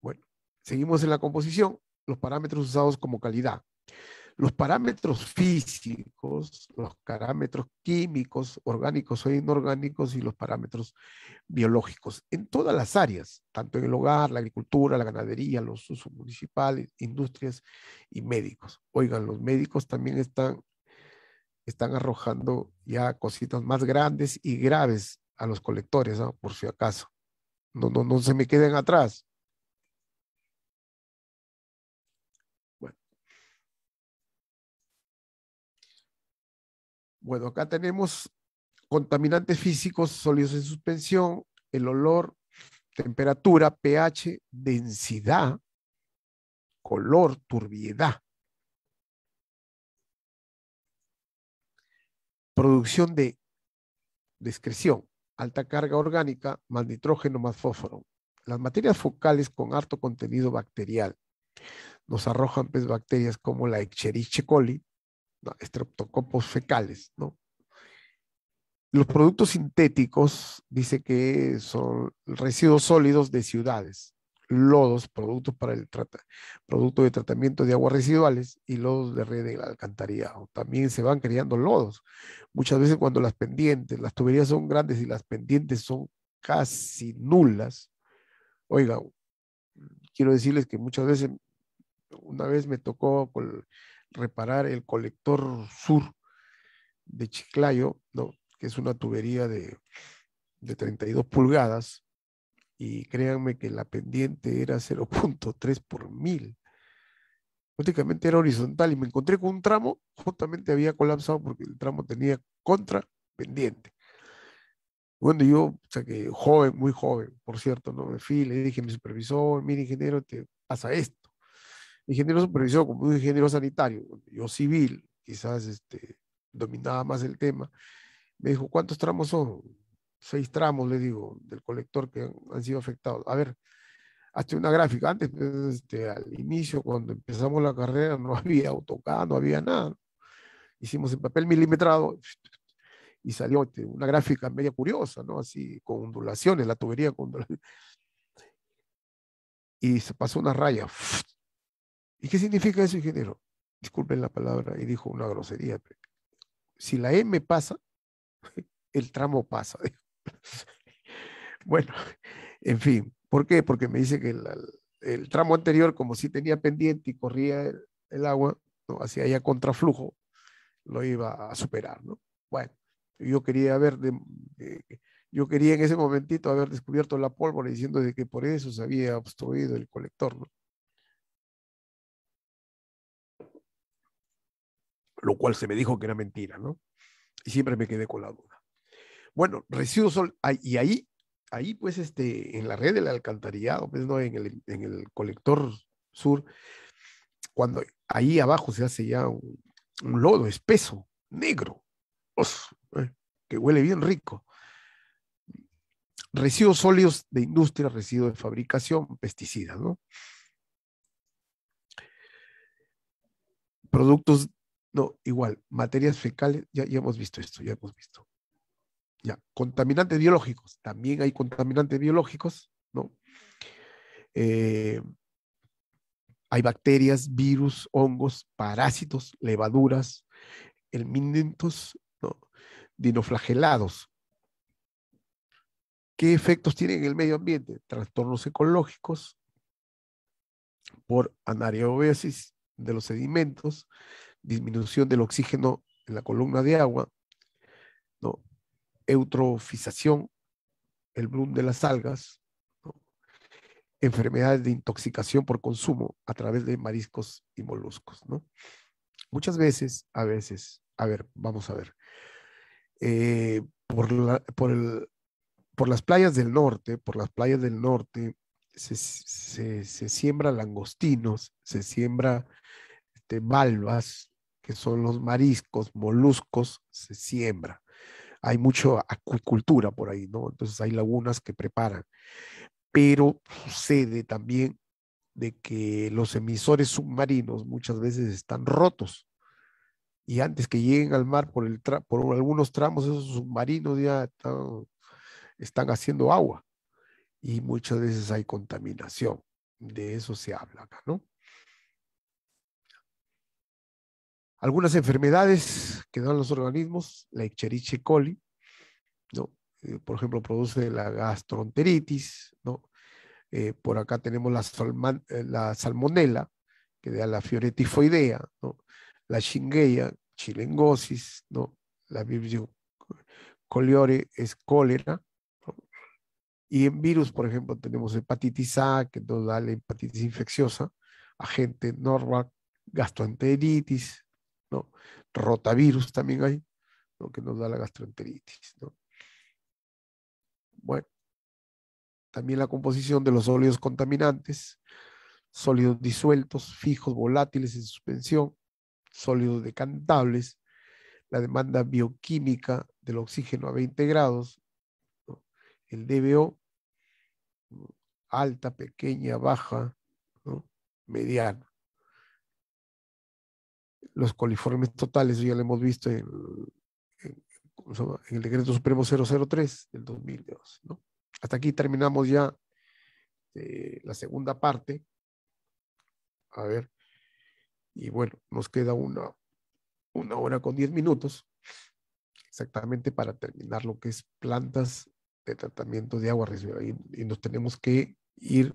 Bueno, seguimos en la composición los parámetros usados como calidad. Los parámetros físicos, los parámetros químicos, orgánicos o inorgánicos y los parámetros biológicos en todas las áreas, tanto en el hogar, la agricultura, la ganadería, los usos municipales, industrias y médicos. Oigan, los médicos también están, están arrojando ya cositas más grandes y graves a los colectores, por si acaso. No, no, no se me queden atrás. Bueno, acá tenemos contaminantes físicos, sólidos en suspensión, el olor, temperatura, pH, densidad, color, turbiedad. Producción de discreción, alta carga orgánica, más nitrógeno, más fósforo. Las materias focales con harto contenido bacterial nos arrojan pues, bacterias como la Echerichia coli, estreptocopos fecales, ¿no? Los productos sintéticos dice que son residuos sólidos de ciudades, lodos, productos para el producto de tratamiento de aguas residuales y lodos de red de alcantarillado. También se van creando lodos. Muchas veces cuando las pendientes, las tuberías son grandes y las pendientes son casi nulas. Oiga, quiero decirles que muchas veces, una vez me tocó con reparar el colector sur de Chiclayo, que es una tubería de, de 32 pulgadas, y créanme que la pendiente era 0.3 por mil. Prácticamente era horizontal y me encontré con un tramo, justamente había colapsado porque el tramo tenía contra pendiente. Bueno, yo, o sea que joven, muy joven, por cierto, no me fui, le dije a mi supervisor, mire ingeniero, te pasa esto ingeniero supervisor como un ingeniero sanitario, yo civil, quizás este, dominaba más el tema, me dijo, ¿cuántos tramos son? Seis tramos, le digo, del colector que han, sido afectados. A ver, hazte una gráfica. Antes, este, al inicio, cuando empezamos la carrera, no había AutoCAD, no había nada. Hicimos el papel milimetrado y salió este, una gráfica media curiosa, ¿no? Así, con ondulaciones, la tubería con ondulaciones. Y se pasó una raya. ¿Y qué significa eso, ingeniero? Disculpen la palabra, y dijo una grosería. si la M pasa, el tramo pasa. Bueno, en fin, ¿por qué? Porque me dice que el, tramo anterior, como si tenía pendiente y corría el, agua, hacia allá contraflujo, lo iba a superar, ¿no? Bueno, yo quería haber, eh, yo quería en ese momentito haber descubierto la pólvora diciendo de que por eso se había obstruido el colector, ¿no? lo cual se me dijo que era mentira, ¿no? Y siempre me quedé con la duda. Bueno, residuos y ahí, ahí pues este, en la red del alcantarillado, pues no, en el, colector sur, cuando ahí abajo se hace ya un, lodo espeso, negro, eh, que huele bien rico. Residuos sólidos de industria, residuos de fabricación, pesticidas, ¿no? Productos no, igual, materias fecales, ya, ya hemos visto esto, ya hemos visto. Ya, contaminantes biológicos, también hay contaminantes biológicos, ¿no? Eh, hay bacterias, virus, hongos, parásitos, levaduras, elminentos, ¿no? dinoflagelados. ¿Qué efectos tienen en el medio ambiente? Trastornos ecológicos por anaerobiosis de los sedimentos, disminución del oxígeno en la columna de agua, eutrofización, el bloom de las algas, enfermedades de intoxicación por consumo a través de mariscos y moluscos. Muchas veces, a veces, a ver, vamos a ver, eh, por, las playas del norte, por las playas del norte, se, siembra langostinos, se siembra este, valvas, que son los mariscos, moluscos, se siembra. Hay mucha acuicultura por ahí, ¿no? Entonces hay lagunas que preparan. Pero sucede también de que los emisores submarinos muchas veces están rotos. Y antes que lleguen al mar por, el por algunos tramos, esos submarinos ya están, están haciendo agua. Y muchas veces hay contaminación. De eso se habla acá, ¿no? algunas enfermedades que dan los organismos, la Echerichia coli, ¿no? Eh, por ejemplo, produce la gastroenteritis, ¿no? Eh, por acá tenemos la, eh, salmonella, la que da la fioretifoidea, ¿no? La shingueia, chilengosis, ¿no? La vibrio coliore es cólera, Y en virus, por ejemplo, tenemos hepatitis A, que nos da la hepatitis infecciosa, agente Norwalk gastroenteritis, ¿no? Rotavirus también hay, ¿no? que nos da la gastroenteritis, Bueno, también la composición de los sólidos contaminantes, sólidos disueltos, fijos, volátiles en suspensión, sólidos decantables, la demanda bioquímica del oxígeno a 20 grados, el DBO, alta, pequeña, baja, mediana los coliformes totales, ya lo hemos visto en, el decreto supremo 003 del 2012, Hasta aquí terminamos ya eh, la segunda parte. A ver, y bueno, nos queda una, hora con diez minutos exactamente para terminar lo que es plantas de tratamiento de agua residual y, y nos tenemos que ir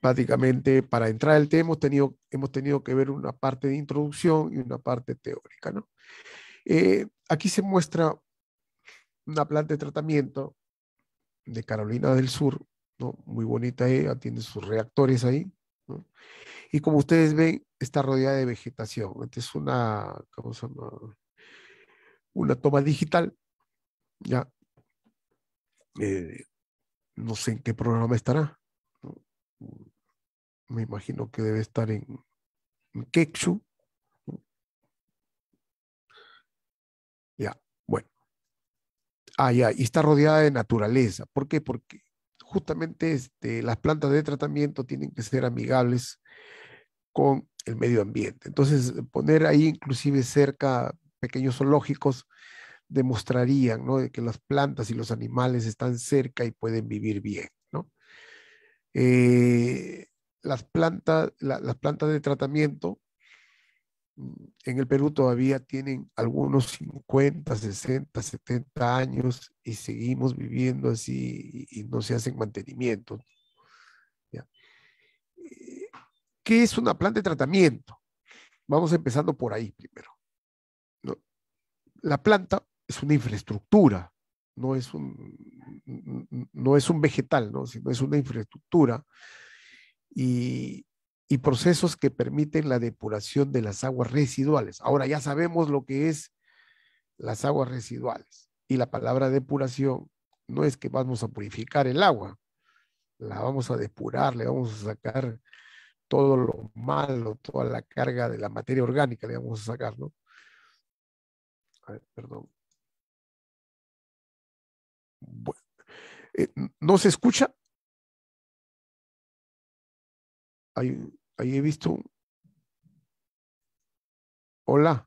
prácticamente para entrar al tema hemos tenido, hemos tenido que ver una parte de introducción y una parte teórica. ¿no? Eh, aquí se muestra una planta de tratamiento de Carolina del Sur, ¿no? muy bonita ella, eh, tiene sus reactores ahí. Y como ustedes ven, está rodeada de vegetación. Esta es una, una toma digital. Ya. Eh, no sé en qué programa estará me imagino que debe estar en, en Ya, bueno. Ah, ya, y está rodeada de naturaleza. ¿Por qué? Porque justamente este, las plantas de tratamiento tienen que ser amigables con el medio ambiente. Entonces, poner ahí inclusive cerca pequeños zoológicos demostrarían ¿no? que las plantas y los animales están cerca y pueden vivir bien. Eh, las, plantas, las plantas de tratamiento mm, en el Perú todavía tienen algunos 50, 60, 70 años y seguimos viviendo así y, no se hacen mantenimiento ¿Qué es una planta de tratamiento? Vamos empezando por ahí primero. La planta es una infraestructura, no es un, no es un vegetal, ¿no? sino es una infraestructura y, y procesos que permiten la depuración de las aguas residuales. Ahora ya sabemos lo que es las aguas residuales y la palabra depuración no es que vamos a purificar el agua, la vamos a depurar, le vamos a sacar todo lo malo, toda la carga de la materia orgánica le vamos a sacar, ¿no? A ver, perdón. Eh, ¿No se escucha? Ahí, ahí he visto. Hola.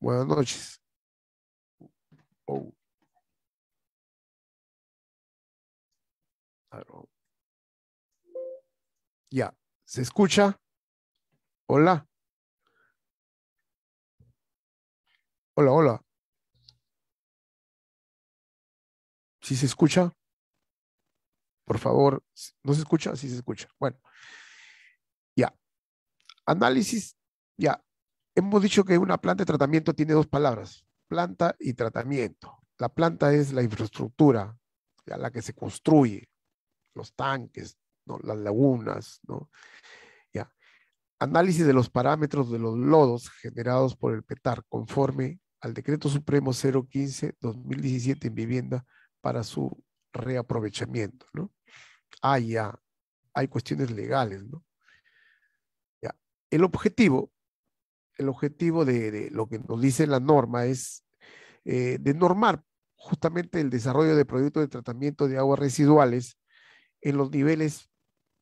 Buenas noches. Oh. Ah, ya, ¿se escucha? Hola. Hola, hola. ¿Sí se escucha? Por favor, ¿no se escucha? Sí se escucha. Bueno, ya. Análisis, ya. Hemos dicho que una planta de tratamiento tiene dos palabras, planta y tratamiento. La planta es la infraestructura ya, la que se construye, los tanques, las lagunas, ¿no? Ya. Análisis de los parámetros de los lodos generados por el PETAR conforme al Decreto Supremo 015-2017 en vivienda para su reaprovechamiento, ¿no? Ah, hay cuestiones legales, ¿no? Ya. El objetivo, el objetivo de, lo que nos dice la norma es eh, de normar justamente el desarrollo de proyectos de tratamiento de aguas residuales en los niveles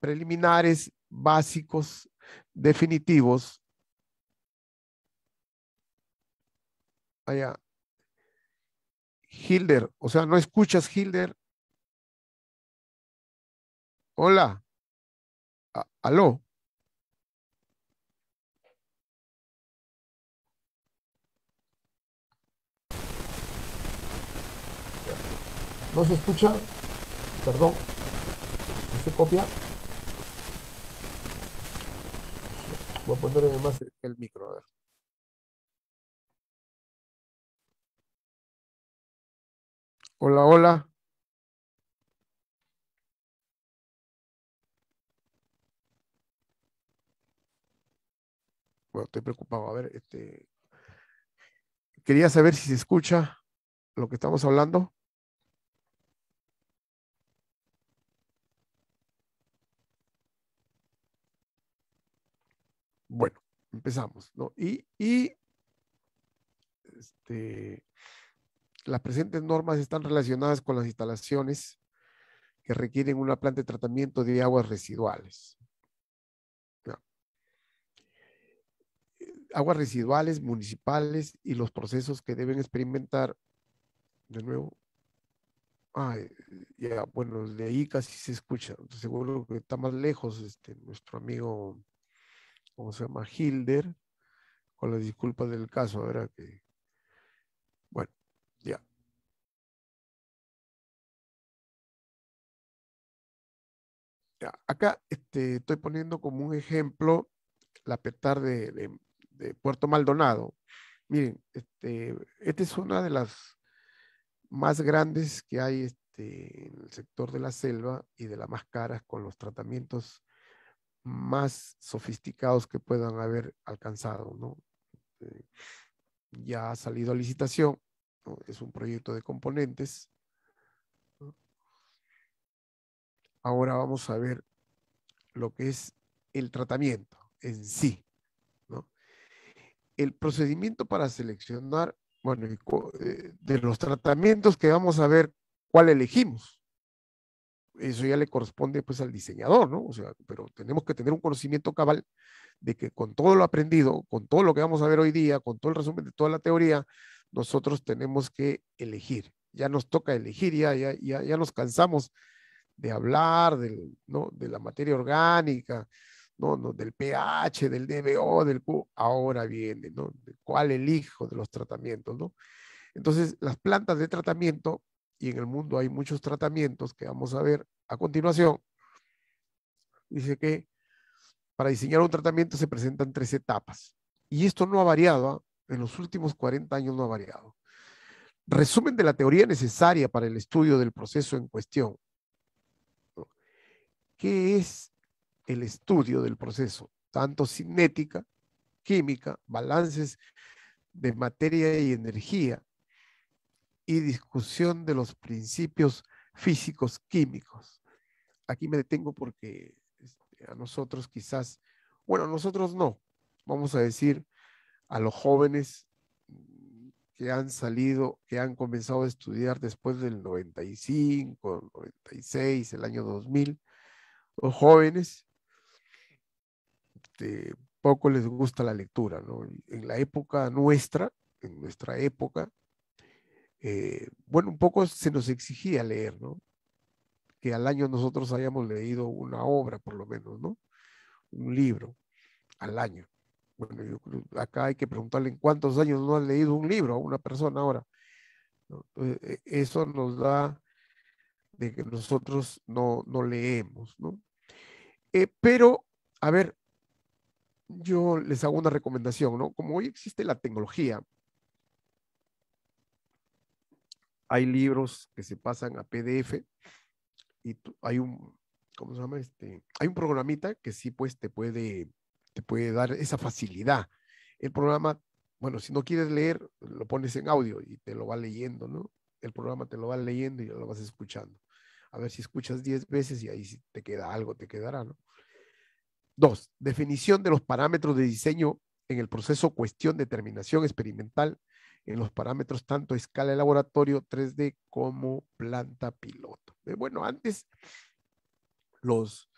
preliminares, básicos, definitivos. Allá, Hilder, o sea, ¿no escuchas, Hilder? Hola. ¿Aló? No se escucha. Perdón. No se copia. Voy a poner más el micro. A ver. Hola, hola. Bueno, estoy preocupado. A ver, este, quería saber si se escucha lo que estamos hablando. Bueno, empezamos, ¿no? Y, y este, las presentes normas están relacionadas con las instalaciones que requieren una planta de tratamiento de aguas residuales. Aguas residuales municipales y los procesos que deben experimentar, de nuevo, Ah, ya, bueno, de ahí casi se escucha. Seguro que está más lejos este, nuestro amigo, ¿cómo se llama? Hilder, con las disculpas del caso, ahora que acá este, estoy poniendo como un ejemplo la petar de, Puerto Maldonado. Miren, este, esta es una de las más grandes que hay este, en el sector de la selva y de las más caras con los tratamientos más sofisticados que puedan haber alcanzado. Este, ya ha salido a licitación, es un proyecto de componentes Ahora vamos a ver lo que es el tratamiento en sí. El procedimiento para seleccionar, bueno, eh, de los tratamientos que vamos a ver, ¿cuál elegimos? Eso ya le corresponde pues al diseñador, ¿no? O sea, pero tenemos que tener un conocimiento cabal de que con todo lo aprendido, con todo lo que vamos a ver hoy día, con todo el resumen de toda la teoría, nosotros tenemos que elegir. Ya nos toca elegir, ya, ya, ya nos cansamos de hablar del, ¿no? de la materia orgánica, ¿no? ¿no? del pH, del DBO, del Q, ahora viene, ¿no? De ¿Cuál elijo de los tratamientos, ¿no? Entonces, las plantas de tratamiento, y en el mundo hay muchos tratamientos que vamos a ver a continuación, dice que para diseñar un tratamiento se presentan tres etapas. Y esto no ha variado, ¿ah? en los últimos 40 años no ha variado. Resumen de la teoría necesaria para el estudio del proceso en cuestión ¿Qué es el estudio del proceso, tanto cinética, química, balances de materia y energía y discusión de los principios físicos químicos. Aquí me detengo porque este, a nosotros quizás, bueno, nosotros no, vamos a decir a los jóvenes que han salido, que han comenzado a estudiar después del 95, 96, el año 2000, los jóvenes, este, poco les gusta la lectura, ¿no? En la época nuestra, en nuestra época, eh, bueno, un poco se nos exigía leer, ¿no? Que al año nosotros hayamos leído una obra, por lo menos, ¿no? Un libro al año. Bueno, yo, acá hay que preguntarle en cuántos años no han leído un libro a una persona ahora. Eh, eh, eso nos da de que nosotros no, leemos, ¿no? Eh, pero, a ver, yo les hago una recomendación, ¿no? Como hoy existe la tecnología, hay libros que se pasan a PDF y hay un, ¿cómo se llama? Este, hay un programita que sí, pues, te puede, te puede dar esa facilidad. El programa, bueno, si no quieres leer, lo pones en audio y te lo va leyendo, ¿no? El programa te lo va leyendo y lo vas escuchando. A ver si escuchas 10 veces y ahí te queda algo, te quedará, ¿no? Dos, definición de los parámetros de diseño en el proceso cuestión determinación experimental en los parámetros tanto escala de laboratorio 3D como planta piloto. Eh, bueno, antes los,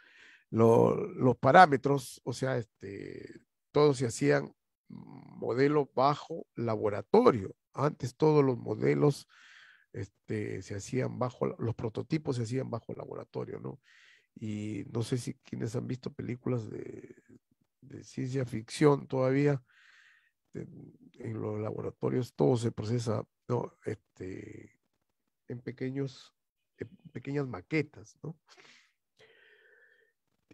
los, parámetros, o sea, este, todos se hacían modelo bajo laboratorio. Antes todos los modelos este, se hacían bajo, los prototipos se hacían bajo el laboratorio, ¿no? Y no sé si quienes han visto películas de, ciencia ficción todavía, en los laboratorios todo se procesa, ¿no? Este, en pequeños, pequeñas maquetas, ¿no?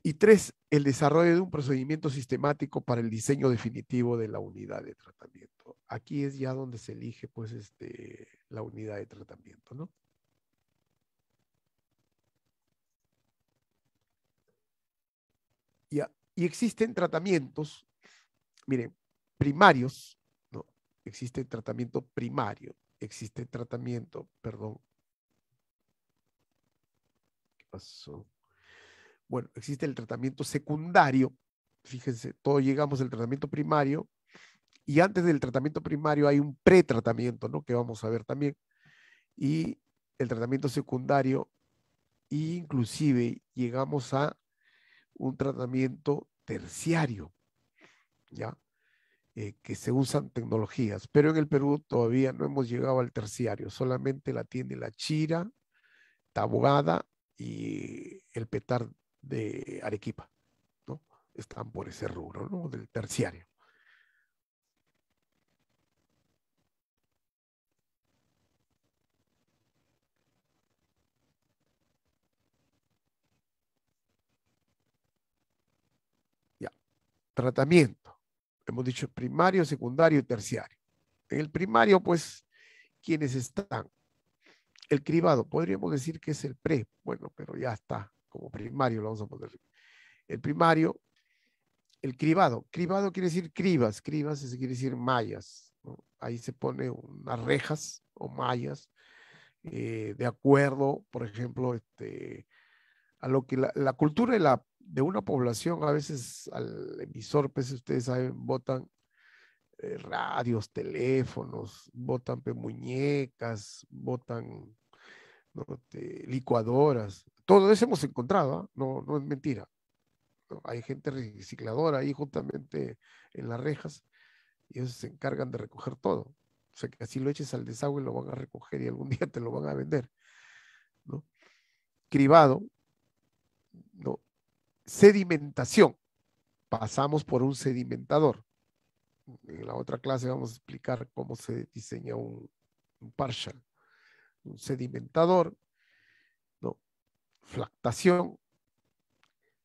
Y tres, el desarrollo de un procedimiento sistemático para el diseño definitivo de la unidad de tratamiento. Aquí es ya donde se elige, pues, este, la unidad de tratamiento, ¿no? Y existen tratamientos, miren, primarios, ¿no? Existe tratamiento primario, existe tratamiento, perdón. ¿Qué pasó? Bueno, existe el tratamiento secundario. Fíjense, todos llegamos al tratamiento primario, y antes del tratamiento primario hay un pretratamiento, ¿no? Que vamos a ver también. Y el tratamiento secundario, inclusive llegamos a un tratamiento terciario, ¿ya? Eh, que se usan tecnologías, pero en el Perú todavía no hemos llegado al terciario, solamente la tiene la chira, tabogada y el petar de Arequipa, ¿no? Están por ese rubro, ¿no? Del terciario. tratamiento. Hemos dicho primario, secundario y terciario. En el primario, pues, quienes están. El cribado, podríamos decir que es el pre, bueno, pero ya está, como primario lo vamos a poner. El primario, el cribado. Cribado quiere decir cribas, cribas es quiere decir mallas. Ahí se pone unas rejas o mallas eh, de acuerdo, por ejemplo, este, a lo que la, la cultura y la de una población, a veces al emisor, pues ustedes saben, votan eh, radios, teléfonos, votan pues, muñecas, votan este, licuadoras. Todo eso hemos encontrado, ¿ah? no, no es mentira. Hay gente recicladora ahí justamente en las rejas y ellos se encargan de recoger todo. O sea, que así lo eches al desagüe, lo van a recoger y algún día te lo van a vender. ¿no? Cribado, ¿no? sedimentación. Pasamos por un sedimentador. En la otra clase vamos a explicar cómo se diseña un, partial. Un sedimentador, ¿no? flactación,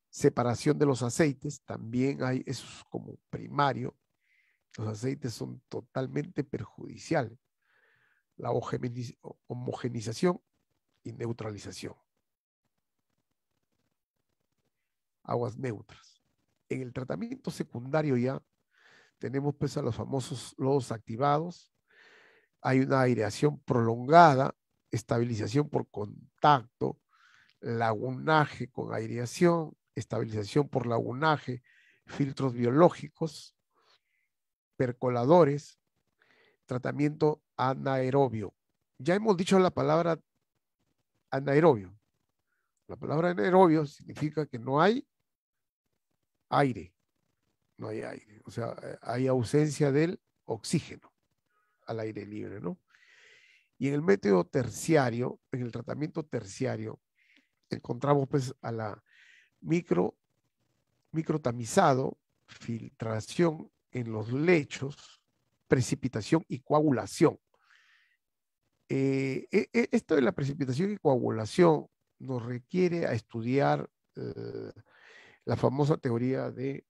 separación de los aceites, también hay, eso como primario. Los aceites son totalmente perjudiciales. La homogenización y neutralización. aguas neutras. En el tratamiento secundario ya tenemos pues a los famosos lodos activados, hay una aireación prolongada, estabilización por contacto, lagunaje con aireación, estabilización por lagunaje, filtros biológicos, percoladores, tratamiento anaerobio. Ya hemos dicho la palabra anaerobio. La palabra anaerobio significa que no hay aire. No hay aire. O sea, eh, hay ausencia del oxígeno al aire libre, ¿no? Y en el método terciario, en el tratamiento terciario, encontramos pues a la micro, microtamizado, filtración en los lechos, precipitación y coagulación. Eh, e, e, esto de la precipitación y coagulación nos requiere a estudiar eh, la famosa teoría de,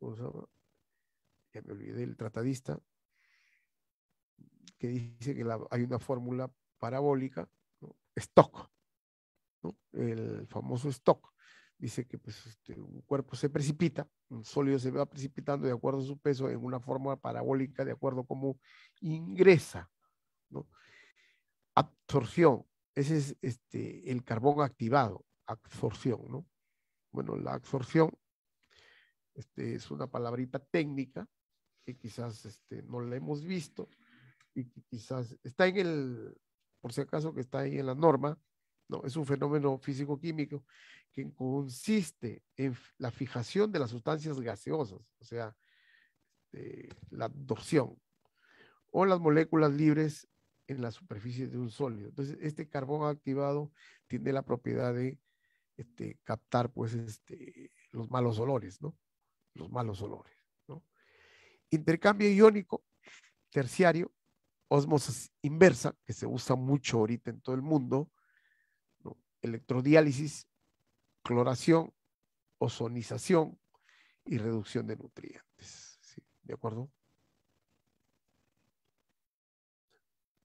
me olvidé, el tratadista, que dice que hay una fórmula parabólica, stock, el famoso stock. Dice que pues, este, un cuerpo se precipita, un sólido se va precipitando de acuerdo a su peso en una fórmula parabólica, de acuerdo a cómo ingresa. Absorción, ese es este, el carbón activado absorción. ¿no? Bueno, la absorción este, es una palabrita técnica que quizás este, no la hemos visto y quizás está en el, por si acaso que está ahí en la norma, no, es un fenómeno físico-químico que consiste en la fijación de las sustancias gaseosas, o sea, este, la absorción, o las moléculas libres en la superficie de un sólido. Entonces, este carbón activado tiene la propiedad de este, captar pues este, los malos olores, ¿no? Los malos olores, Intercambio iónico terciario, osmosis inversa, que se usa mucho ahorita en todo el mundo, ¿no? electrodiálisis, cloración, ozonización y reducción de nutrientes. ¿De acuerdo?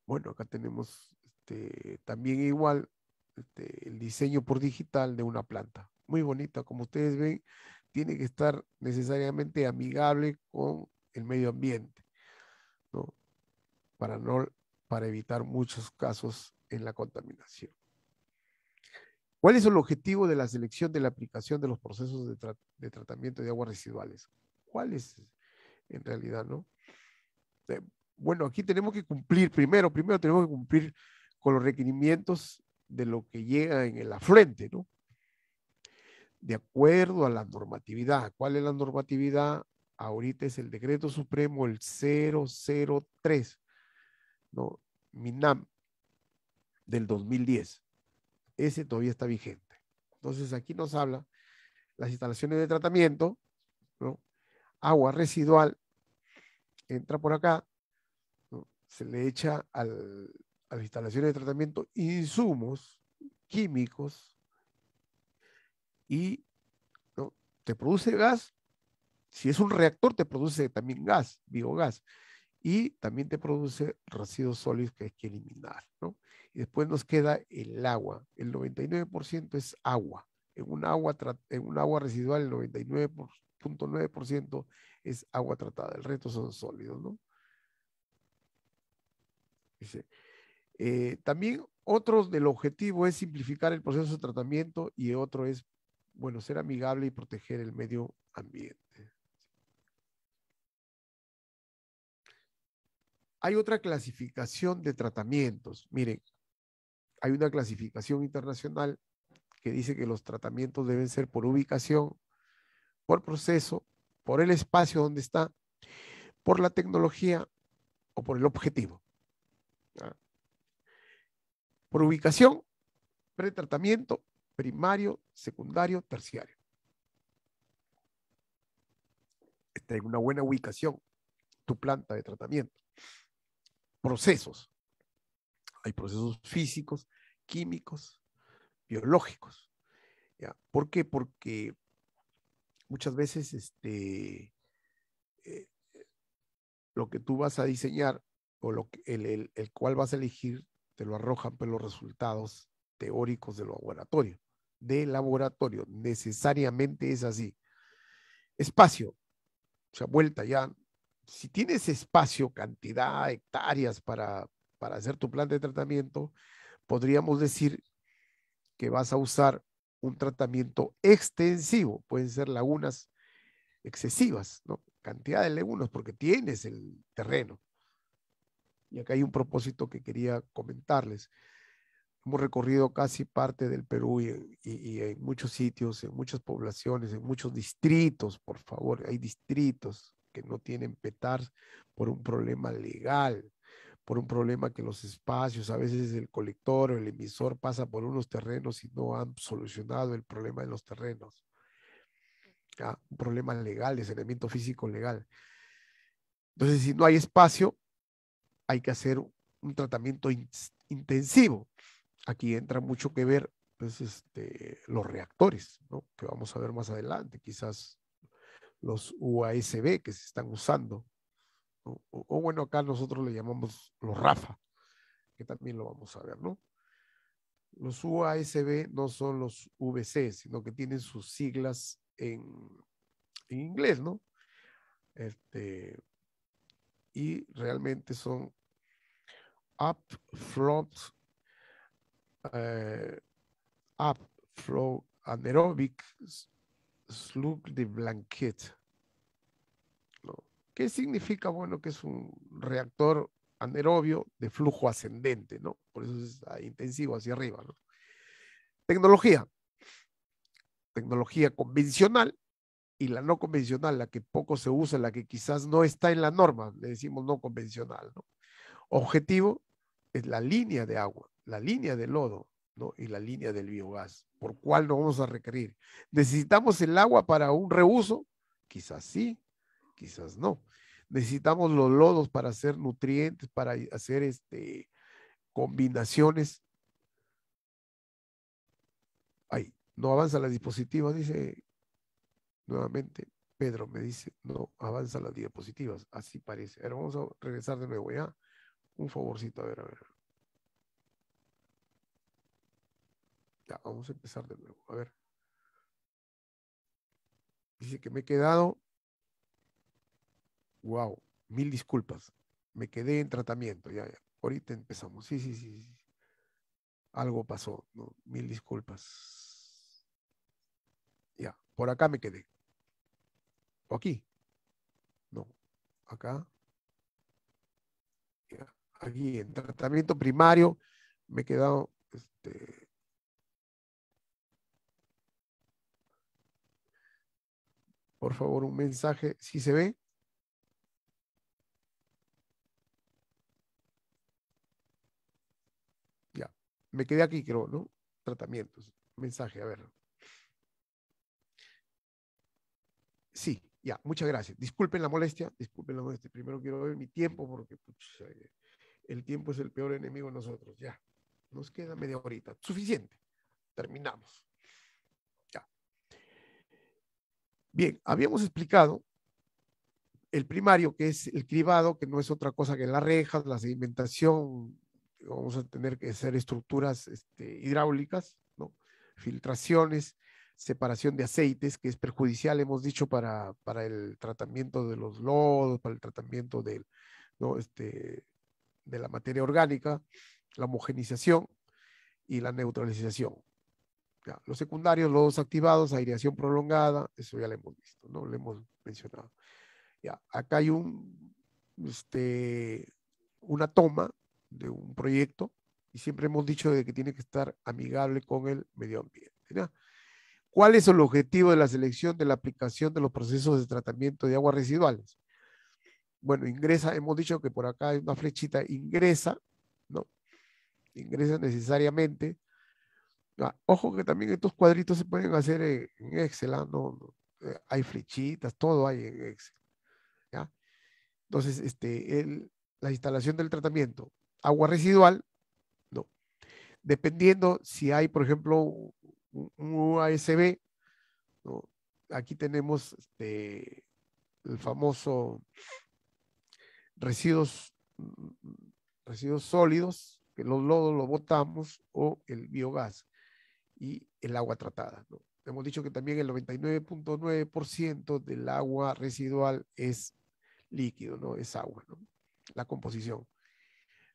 Bueno, acá tenemos este, también igual este, el diseño por digital de una planta. Muy bonita, como ustedes ven, tiene que estar necesariamente amigable con el medio ambiente, ¿no? Para, no, para evitar muchos casos en la contaminación. ¿Cuál es el objetivo de la selección de la aplicación de los procesos de, tratamiento de aguas residuales? ¿Cuál es en realidad, no? Eh, bueno, aquí tenemos que cumplir primero, primero tenemos que cumplir con los requerimientos de lo que llega en la frente, ¿no? De acuerdo a la normatividad. ¿Cuál es la normatividad? Ahorita es el decreto supremo, el 003, ¿no? MINAM del 2010. Ese todavía está vigente. Entonces aquí nos habla las instalaciones de tratamiento, ¿no? Agua residual entra por acá, ¿no? se le echa al, las instalaciones de tratamiento insumos químicos y ¿no? te produce gas. Si es un reactor, te produce también gas, biogás. Y también te produce residuos sólidos que hay que eliminar. Y después nos queda el agua. El 99% es agua. En un agua, en un agua residual, el 99.9% es agua tratada. El resto son sólidos. ¿no? Dice, eh, también otro del objetivo es simplificar el proceso de tratamiento y otro es, bueno, ser amigable y proteger el medio ambiente. Hay otra clasificación de tratamientos. Miren, hay una clasificación internacional que dice que los tratamientos deben ser por ubicación, por proceso, por el espacio donde está, por la tecnología o por el objetivo por ubicación, pretratamiento, primario, secundario, terciario. Está en una buena ubicación tu planta de tratamiento. Procesos. Hay procesos físicos, químicos, biológicos. ¿Ya? ¿Por qué? Porque muchas veces este, eh, lo que tú vas a diseñar o lo el cual vas a elegir te lo arrojan por pues, los resultados teóricos de laboratorio. De laboratorio, necesariamente es así. Espacio, o sea, vuelta ya. Si tienes espacio, cantidad, hectáreas para, para hacer tu plan de tratamiento, podríamos decir que vas a usar un tratamiento extensivo. Pueden ser lagunas excesivas, ¿no? Cantidad de lagunas porque tienes el terreno. Y acá hay un propósito que quería comentarles. Hemos recorrido casi parte del Perú y, en muchos sitios, en muchas poblaciones, en muchos distritos, por favor, hay distritos que no tienen petar por un problema legal, por un problema que los espacios, a veces el colector o el emisor pasa por unos terrenos y no han solucionado el problema de los terrenos. Ah, un problema legal, de saneamiento físico legal. Entonces, si no hay espacio, hay que hacer un tratamiento intensivo. Aquí entra mucho que ver pues, este, los reactores, ¿no? que vamos a ver más adelante, quizás los UASB que se están usando. O, bueno, acá nosotros le llamamos los RAFA, que también lo vamos a ver, ¿no? Los UASB no son los VC, sino que tienen sus siglas en, en inglés, ¿no? Este, y realmente son up eh, upflow anaerobic slug de blanquet. ¿Qué significa? Bueno, que es un reactor anaerobio de flujo ascendente, ¿no? Por eso es intensivo hacia arriba, ¿no? Tecnología. Tecnología convencional y la no convencional, la que poco se usa, la que quizás no está en la norma, le decimos no convencional. ¿no? Objetivo es la línea de agua, la línea de lodo ¿no? y la línea del biogás, por cuál no vamos a requerir. ¿Necesitamos el agua para un reuso? Quizás sí, quizás no. Necesitamos los lodos para hacer nutrientes, para hacer este, combinaciones. ahí no avanza la dispositiva, dice Nuevamente, Pedro me dice, no avanza las diapositivas. Así parece. A ver, vamos a regresar de nuevo ya. Un favorcito, a ver, a ver. Ya, vamos a empezar de nuevo. A ver. Dice que me he quedado. Wow, mil disculpas. Me quedé en tratamiento. Ya, ya. Ahorita empezamos. Sí, sí, sí, sí. Algo pasó. ¿no? Mil disculpas. Ya, por acá me quedé aquí? No, acá. Aquí en tratamiento primario me he quedado este, por favor, un mensaje. si se ve? Ya, me quedé aquí, creo, ¿no? Tratamientos. Mensaje, a ver. Sí, ya, muchas gracias. Disculpen la molestia, disculpen la molestia. Primero quiero ver mi tiempo porque eh, el tiempo es el peor enemigo de nosotros. Ya, nos queda media horita. Suficiente. Terminamos. Ya. Bien, habíamos explicado el primario, que es el cribado, que no es otra cosa que las rejas, la sedimentación. Vamos a tener que hacer estructuras este, hidráulicas, ¿no? filtraciones, separación de aceites, que es perjudicial, hemos dicho, para, para el tratamiento de los lodos, para el tratamiento del, ¿no? este, de la materia orgánica, la homogenización y la neutralización. Ya, los secundarios, lodos activados, aireación prolongada, eso ya lo hemos visto, ¿no? Lo hemos mencionado. Ya, acá hay un, este, una toma de un proyecto y siempre hemos dicho de que tiene que estar amigable con el medio ambiente. ¿Cuál es el objetivo de la selección de la aplicación de los procesos de tratamiento de aguas residuales? Bueno, ingresa, hemos dicho que por acá hay una flechita, ingresa, ¿no? Ingresa necesariamente. Ah, ojo que también estos cuadritos se pueden hacer en, Excel, ¿ah? no, eh, hay flechitas, todo hay en Excel. ¿ya? Entonces, este, el, la instalación del tratamiento, agua residual, no. Dependiendo si hay, por ejemplo, un UASB, Aquí tenemos este, el famoso residuos, residuos sólidos, que los lodos los botamos, o el biogás y el agua tratada. Hemos dicho que también el 99.9% del agua residual es líquido, no es agua, la composición.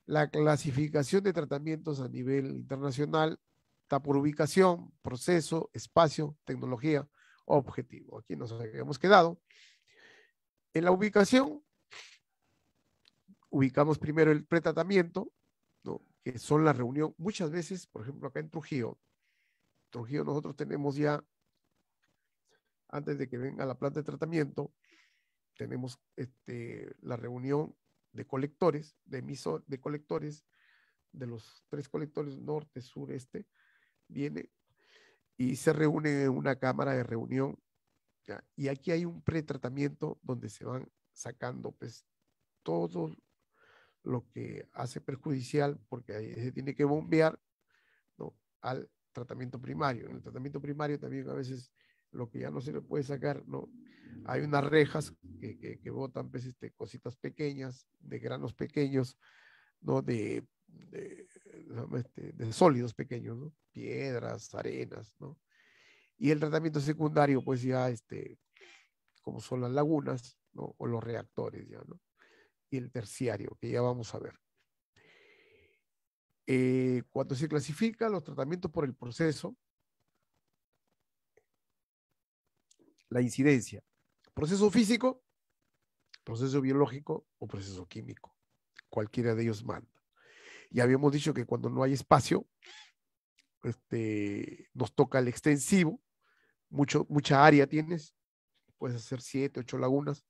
La clasificación de tratamientos a nivel internacional Está por ubicación, proceso, espacio, tecnología, objetivo. Aquí nos habíamos quedado. En la ubicación, ubicamos primero el pretratamiento, que son la reunión. Muchas veces, por ejemplo, acá en Trujillo, Trujillo nosotros tenemos ya, antes de que venga la planta de tratamiento, tenemos este, la reunión de colectores, de emisor, de colectores, de los tres colectores norte, sur, este, viene y se reúne en una cámara de reunión. Y aquí hay un pretratamiento donde se van sacando pues, todo lo que hace perjudicial, porque ahí se tiene que bombear ¿no? al tratamiento primario. En el tratamiento primario también a veces lo que ya no se le puede sacar, ¿no? Hay unas rejas que, que, que botan pues, este, cositas pequeñas, de granos pequeños, ¿no? De este, de, sólidos pequeños, piedras, arenas, ¿no? Y el tratamiento secundario, pues ya, este, como son las lagunas, O los reactores, ya, ¿no? Y el terciario, que ya vamos a ver. Eh, cuando se clasifica los tratamientos por el proceso, la incidencia, proceso físico, proceso biológico o proceso químico, cualquiera de ellos manda. Ya habíamos dicho que cuando no hay espacio, este, nos toca el extensivo, mucho, mucha área tienes, puedes hacer siete, ocho lagunas.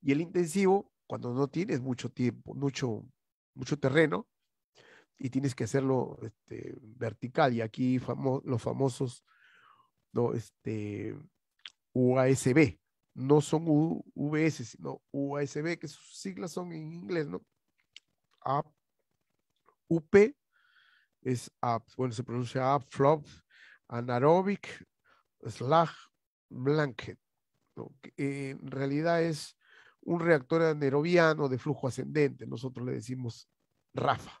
Y el intensivo, cuando no tienes mucho tiempo, mucho, mucho terreno, y tienes que hacerlo este, vertical. Y aquí los famosos no, este, UASB, no son UVS sino UASB, que sus siglas son en inglés, ¿no? UP es bueno, se pronuncia app, flop, anaerobic, slag, blanket. ¿no? Eh, en realidad es un reactor anaerobiano de flujo ascendente, nosotros le decimos RAFA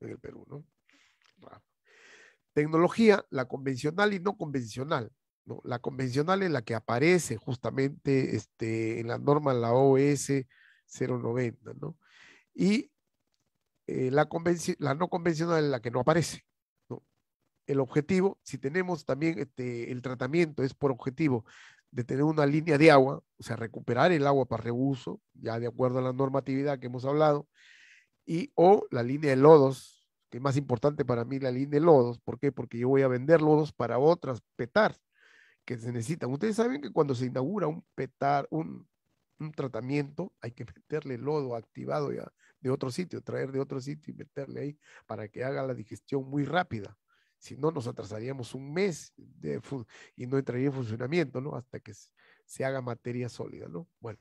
en el Perú, ¿no? RAFA. Tecnología, la convencional y no convencional. ¿no? La convencional es la que aparece justamente este, en la norma, la OS 090, ¿no? Y eh, la, la, no convencional es la que no aparece. El objetivo, si tenemos también este, el tratamiento, es por objetivo de tener una línea de agua, o sea, recuperar el agua para reuso, ya de acuerdo a la normatividad que hemos hablado, y o la línea de lodos, que es más importante para mí la línea de lodos, ¿por qué? Porque yo voy a vender lodos para otras petar que se necesitan. Ustedes saben que cuando se inaugura un petar, un, un tratamiento, hay que meterle lodo activado ya de otro sitio, traer de otro sitio y meterle ahí para que haga la digestión muy rápida. Si no, nos atrasaríamos un mes y no entraría en funcionamiento, ¿no? Hasta que se haga materia sólida, ¿no? Bueno.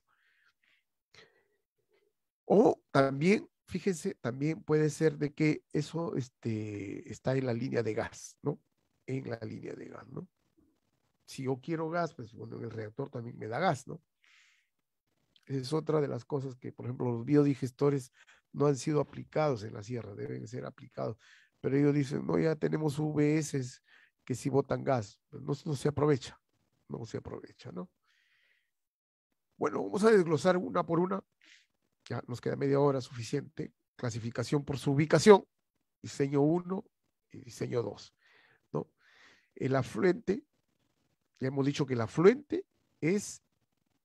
O también, fíjense, también puede ser de que eso este, está en la línea de gas, ¿no? En la línea de gas, ¿no? Si yo quiero gas, pues bueno, el reactor también me da gas, ¿no? es otra de las cosas que, por ejemplo, los biodigestores no han sido aplicados en la sierra, deben ser aplicados. Pero ellos dicen, no, ya tenemos VS que si botan gas, pues no, se aprovecha, no se aprovecha, ¿no? Bueno, vamos a desglosar una por una, ya nos queda media hora suficiente, clasificación por su ubicación, diseño 1 y diseño 2, ¿no? El afluente, ya hemos dicho que el afluente es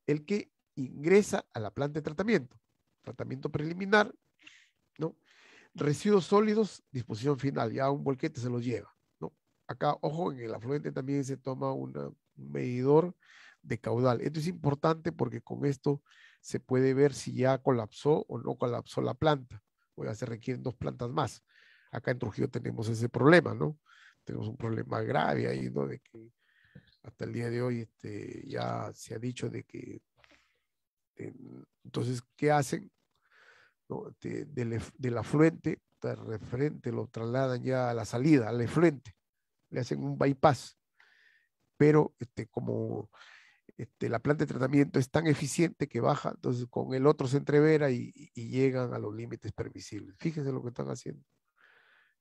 el que ingresa a la planta de tratamiento. Tratamiento preliminar, ¿no? Residuos sólidos, disposición final. Ya un volquete se los lleva, ¿no? Acá, ojo, en el afluente también se toma un medidor de caudal. Esto es importante porque con esto se puede ver si ya colapsó o no colapsó la planta. O ya se requieren dos plantas más. Acá en Trujillo tenemos ese problema, ¿no? Tenemos un problema grave ahí, ¿no? De que hasta el día de hoy este, ya se ha dicho de que entonces, ¿qué hacen? De, la afluente, referente, lo trasladan ya a la salida, al efluente, le hacen un bypass. Pero este, como este, la planta de tratamiento es tan eficiente que baja, entonces con el otro se entrevera y, llegan a los límites permisibles. Fíjense lo que están haciendo.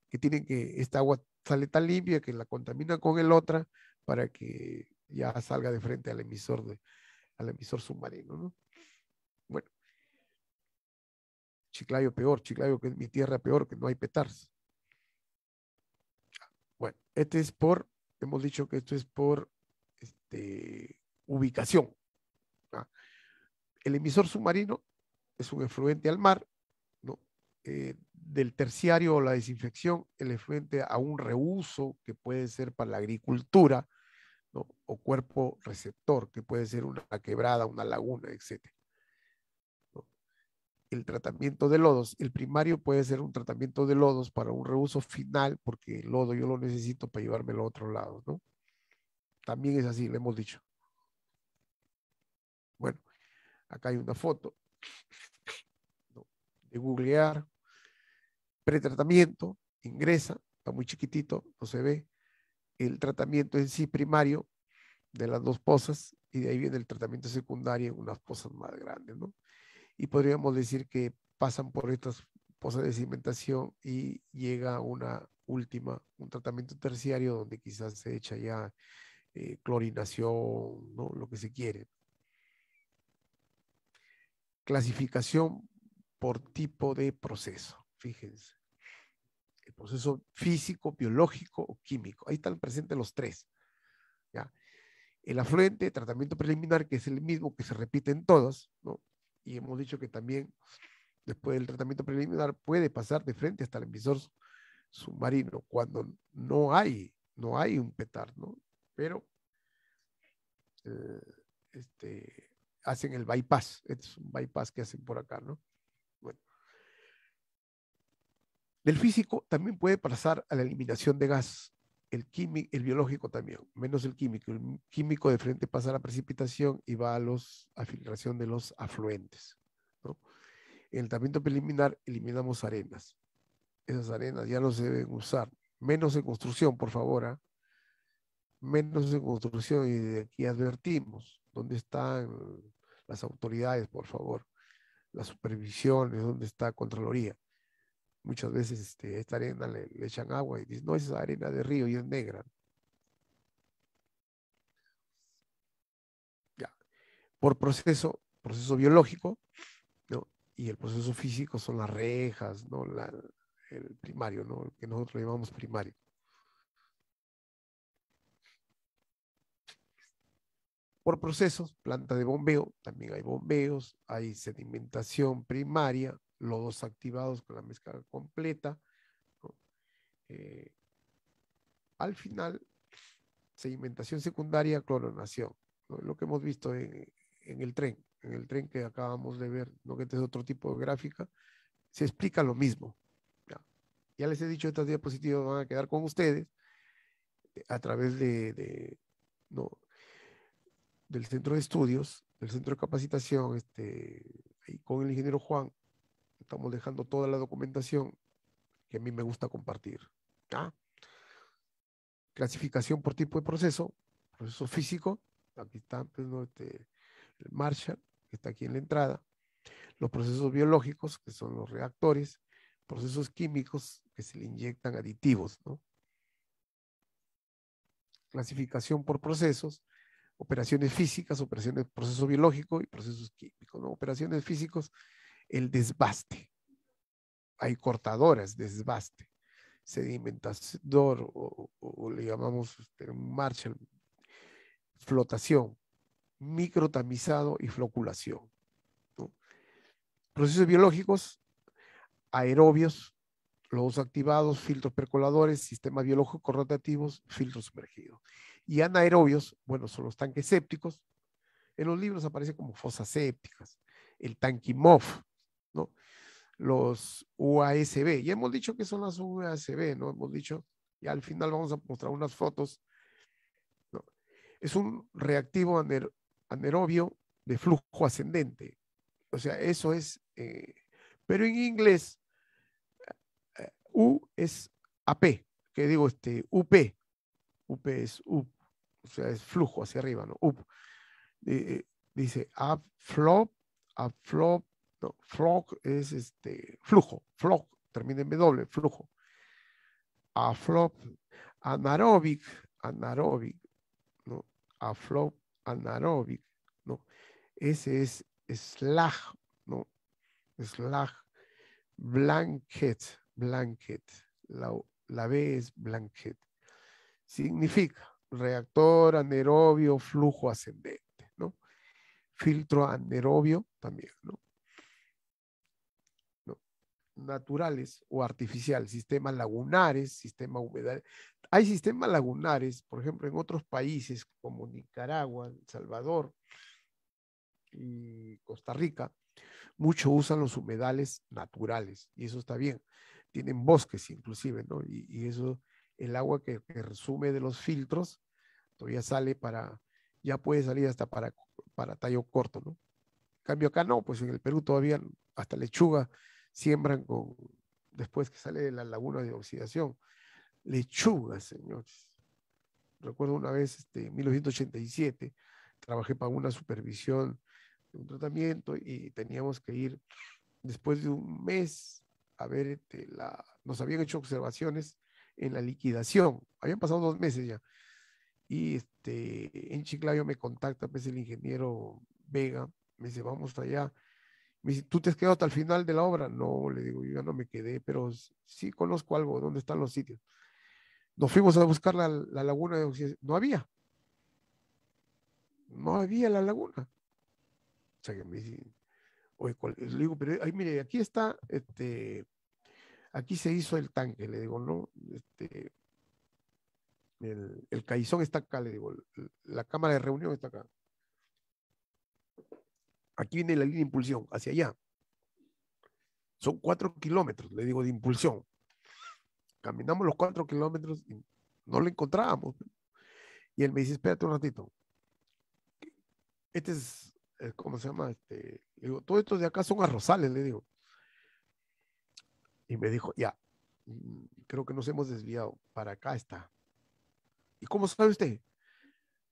Que tienen que, esta agua sale tan limpia que la contaminan con el otra para que ya salga de frente al emisor, de, al emisor submarino, ¿no? Chiclayo peor, Chiclayo que es mi tierra peor, que no hay petars. Bueno, este es por, hemos dicho que esto es por este, ubicación. ¿ah? El emisor submarino es un efluente al mar, ¿no? Eh, del terciario o la desinfección, el efluente a un reuso que puede ser para la agricultura, o cuerpo receptor, que puede ser una quebrada, una laguna, etc el tratamiento de lodos. El primario puede ser un tratamiento de lodos para un reuso final, porque el lodo yo lo necesito para llevármelo a otro lado, ¿no? También es así, le hemos dicho. Bueno, acá hay una foto de googlear, pretratamiento, ingresa, está muy chiquitito, no se ve. El tratamiento en sí primario de las dos pozas y de ahí viene el tratamiento secundario en unas pozas más grandes, ¿no? y podríamos decir que pasan por estas posas de cimentación y llega una última, un tratamiento terciario donde quizás se echa ya eh, clorinación, ¿no? lo que se quiere. Clasificación por tipo de proceso, fíjense. El proceso físico, biológico o químico. Ahí están presentes los tres. ¿ya? El afluente, tratamiento preliminar, que es el mismo que se repite en todos, ¿no? y hemos dicho que también después del tratamiento preliminar puede pasar de frente hasta el emisor submarino cuando no hay, no hay un petar, ¿no? Pero eh, este, hacen el bypass, este es un bypass que hacen por acá, ¿no? Bueno. Del físico también puede pasar a la eliminación de gas el químico, el biológico también, menos el químico. El químico de frente pasa a la precipitación y va a los a filtración de los afluentes. En el tratamiento preliminar eliminamos arenas. Esas arenas ya no se deben usar. Menos en construcción, por favor. ¿ah? Menos en construcción y de aquí advertimos dónde están las autoridades, por favor. Las supervisiones, dónde está Contraloría muchas veces este, esta arena le, echan agua y dicen, no, es arena de río y es negra. Ya. Por proceso, proceso biológico, ¿no? Y el proceso físico son las rejas, ¿no? La, el primario, ¿no? que nosotros llamamos primario. Por procesos, planta de bombeo, también hay bombeos, hay sedimentación primaria, lodos activados con la mezcla completa. Eh, al final, sedimentación secundaria, cloronación, lo que hemos visto en, el tren, en el tren que acabamos de ver, ¿no? que este es otro tipo de gráfica, se explica lo mismo. Ya, les he dicho, estas diapositivas van a quedar con ustedes eh, a través de, del centro de estudios, del centro de capacitación, este, con el ingeniero Juan, Estamos dejando toda la documentación que a mí me gusta compartir. Clasificación por tipo de proceso, proceso físico, aquí está pues, este, el Marshall, que está aquí en la entrada, los procesos biológicos, que son los reactores, procesos químicos, que se le inyectan aditivos, Clasificación por procesos, operaciones físicas, operaciones, proceso biológico y procesos químicos, Operaciones físicos el desbaste. Hay cortadoras, desbaste, sedimentador, o, le llamamos este, Marshall, flotación, microtamizado y floculación. Procesos biológicos, aerobios, los activados, filtros percoladores, sistemas biológicos rotativos, filtros sumergidos. Y anaerobios, bueno, son los tanques sépticos. En los libros aparecen como fosas sépticas, el tanque los UASB. Ya hemos dicho que son las UASB, ¿no? Hemos dicho, y al final vamos a mostrar unas fotos. Es un reactivo aner, de flujo ascendente. O sea, eso es, eh, pero en inglés, U es AP, que digo, este, UP. UP es U, o sea, es flujo hacia arriba, ¿no? UP. Eh, eh, dice, up, flop, up, flop, ¿no? Flock es este, flujo, flock, termina en W, flujo. Aflop, anaerobic, anaerobic, ¿no? Aflop, anaerobic, ¿no? Ese es slag, ¿no? Slag, blanket, blanket. La, la B es blanket. Significa reactor anaerobio, flujo ascendente, ¿no? Filtro anaerobio también, ¿no? naturales o artificiales sistemas lagunares, sistema humedales Hay sistemas lagunares, por ejemplo, en otros países como Nicaragua, El Salvador y Costa Rica, mucho usan los humedales naturales y eso está bien. Tienen bosques inclusive, ¿no? Y, y eso, el agua que, resume de los filtros, todavía sale para, ya puede salir hasta para, para tallo corto, ¿no? En cambio acá no, pues en el Perú todavía hasta lechuga siembran con, después que sale de la laguna de oxidación. Lechugas, señores. Recuerdo una vez, este, en 1987, trabajé para una supervisión de un tratamiento y teníamos que ir después de un mes a ver, este, la, nos habían hecho observaciones en la liquidación. Habían pasado dos meses ya. Y este, en Chiclayo me contacta pues, el ingeniero Vega, me dice, vamos allá. Me ¿tú te has quedado hasta el final de la obra? No, le digo, yo no me quedé, pero sí conozco algo, dónde están los sitios. Nos fuimos a buscar la, laguna de Occidente. No había. No había la laguna. O sea, que me dice, oye, le digo, pero ay, mire, aquí está, este, aquí se hizo el tanque, le digo, no, este, el, el caizón está acá, le digo, la cámara de reunión está acá. Aquí viene la línea de impulsión, hacia allá. Son cuatro kilómetros, le digo, de impulsión. Caminamos los cuatro kilómetros y no lo encontrábamos. Y él me dice, espérate un ratito. Este es, eh, ¿cómo se llama? Este, le digo, todos estos de acá son arrozales, le digo. Y me dijo, ya, creo que nos hemos desviado. Para acá está. ¿Y cómo sabe usted?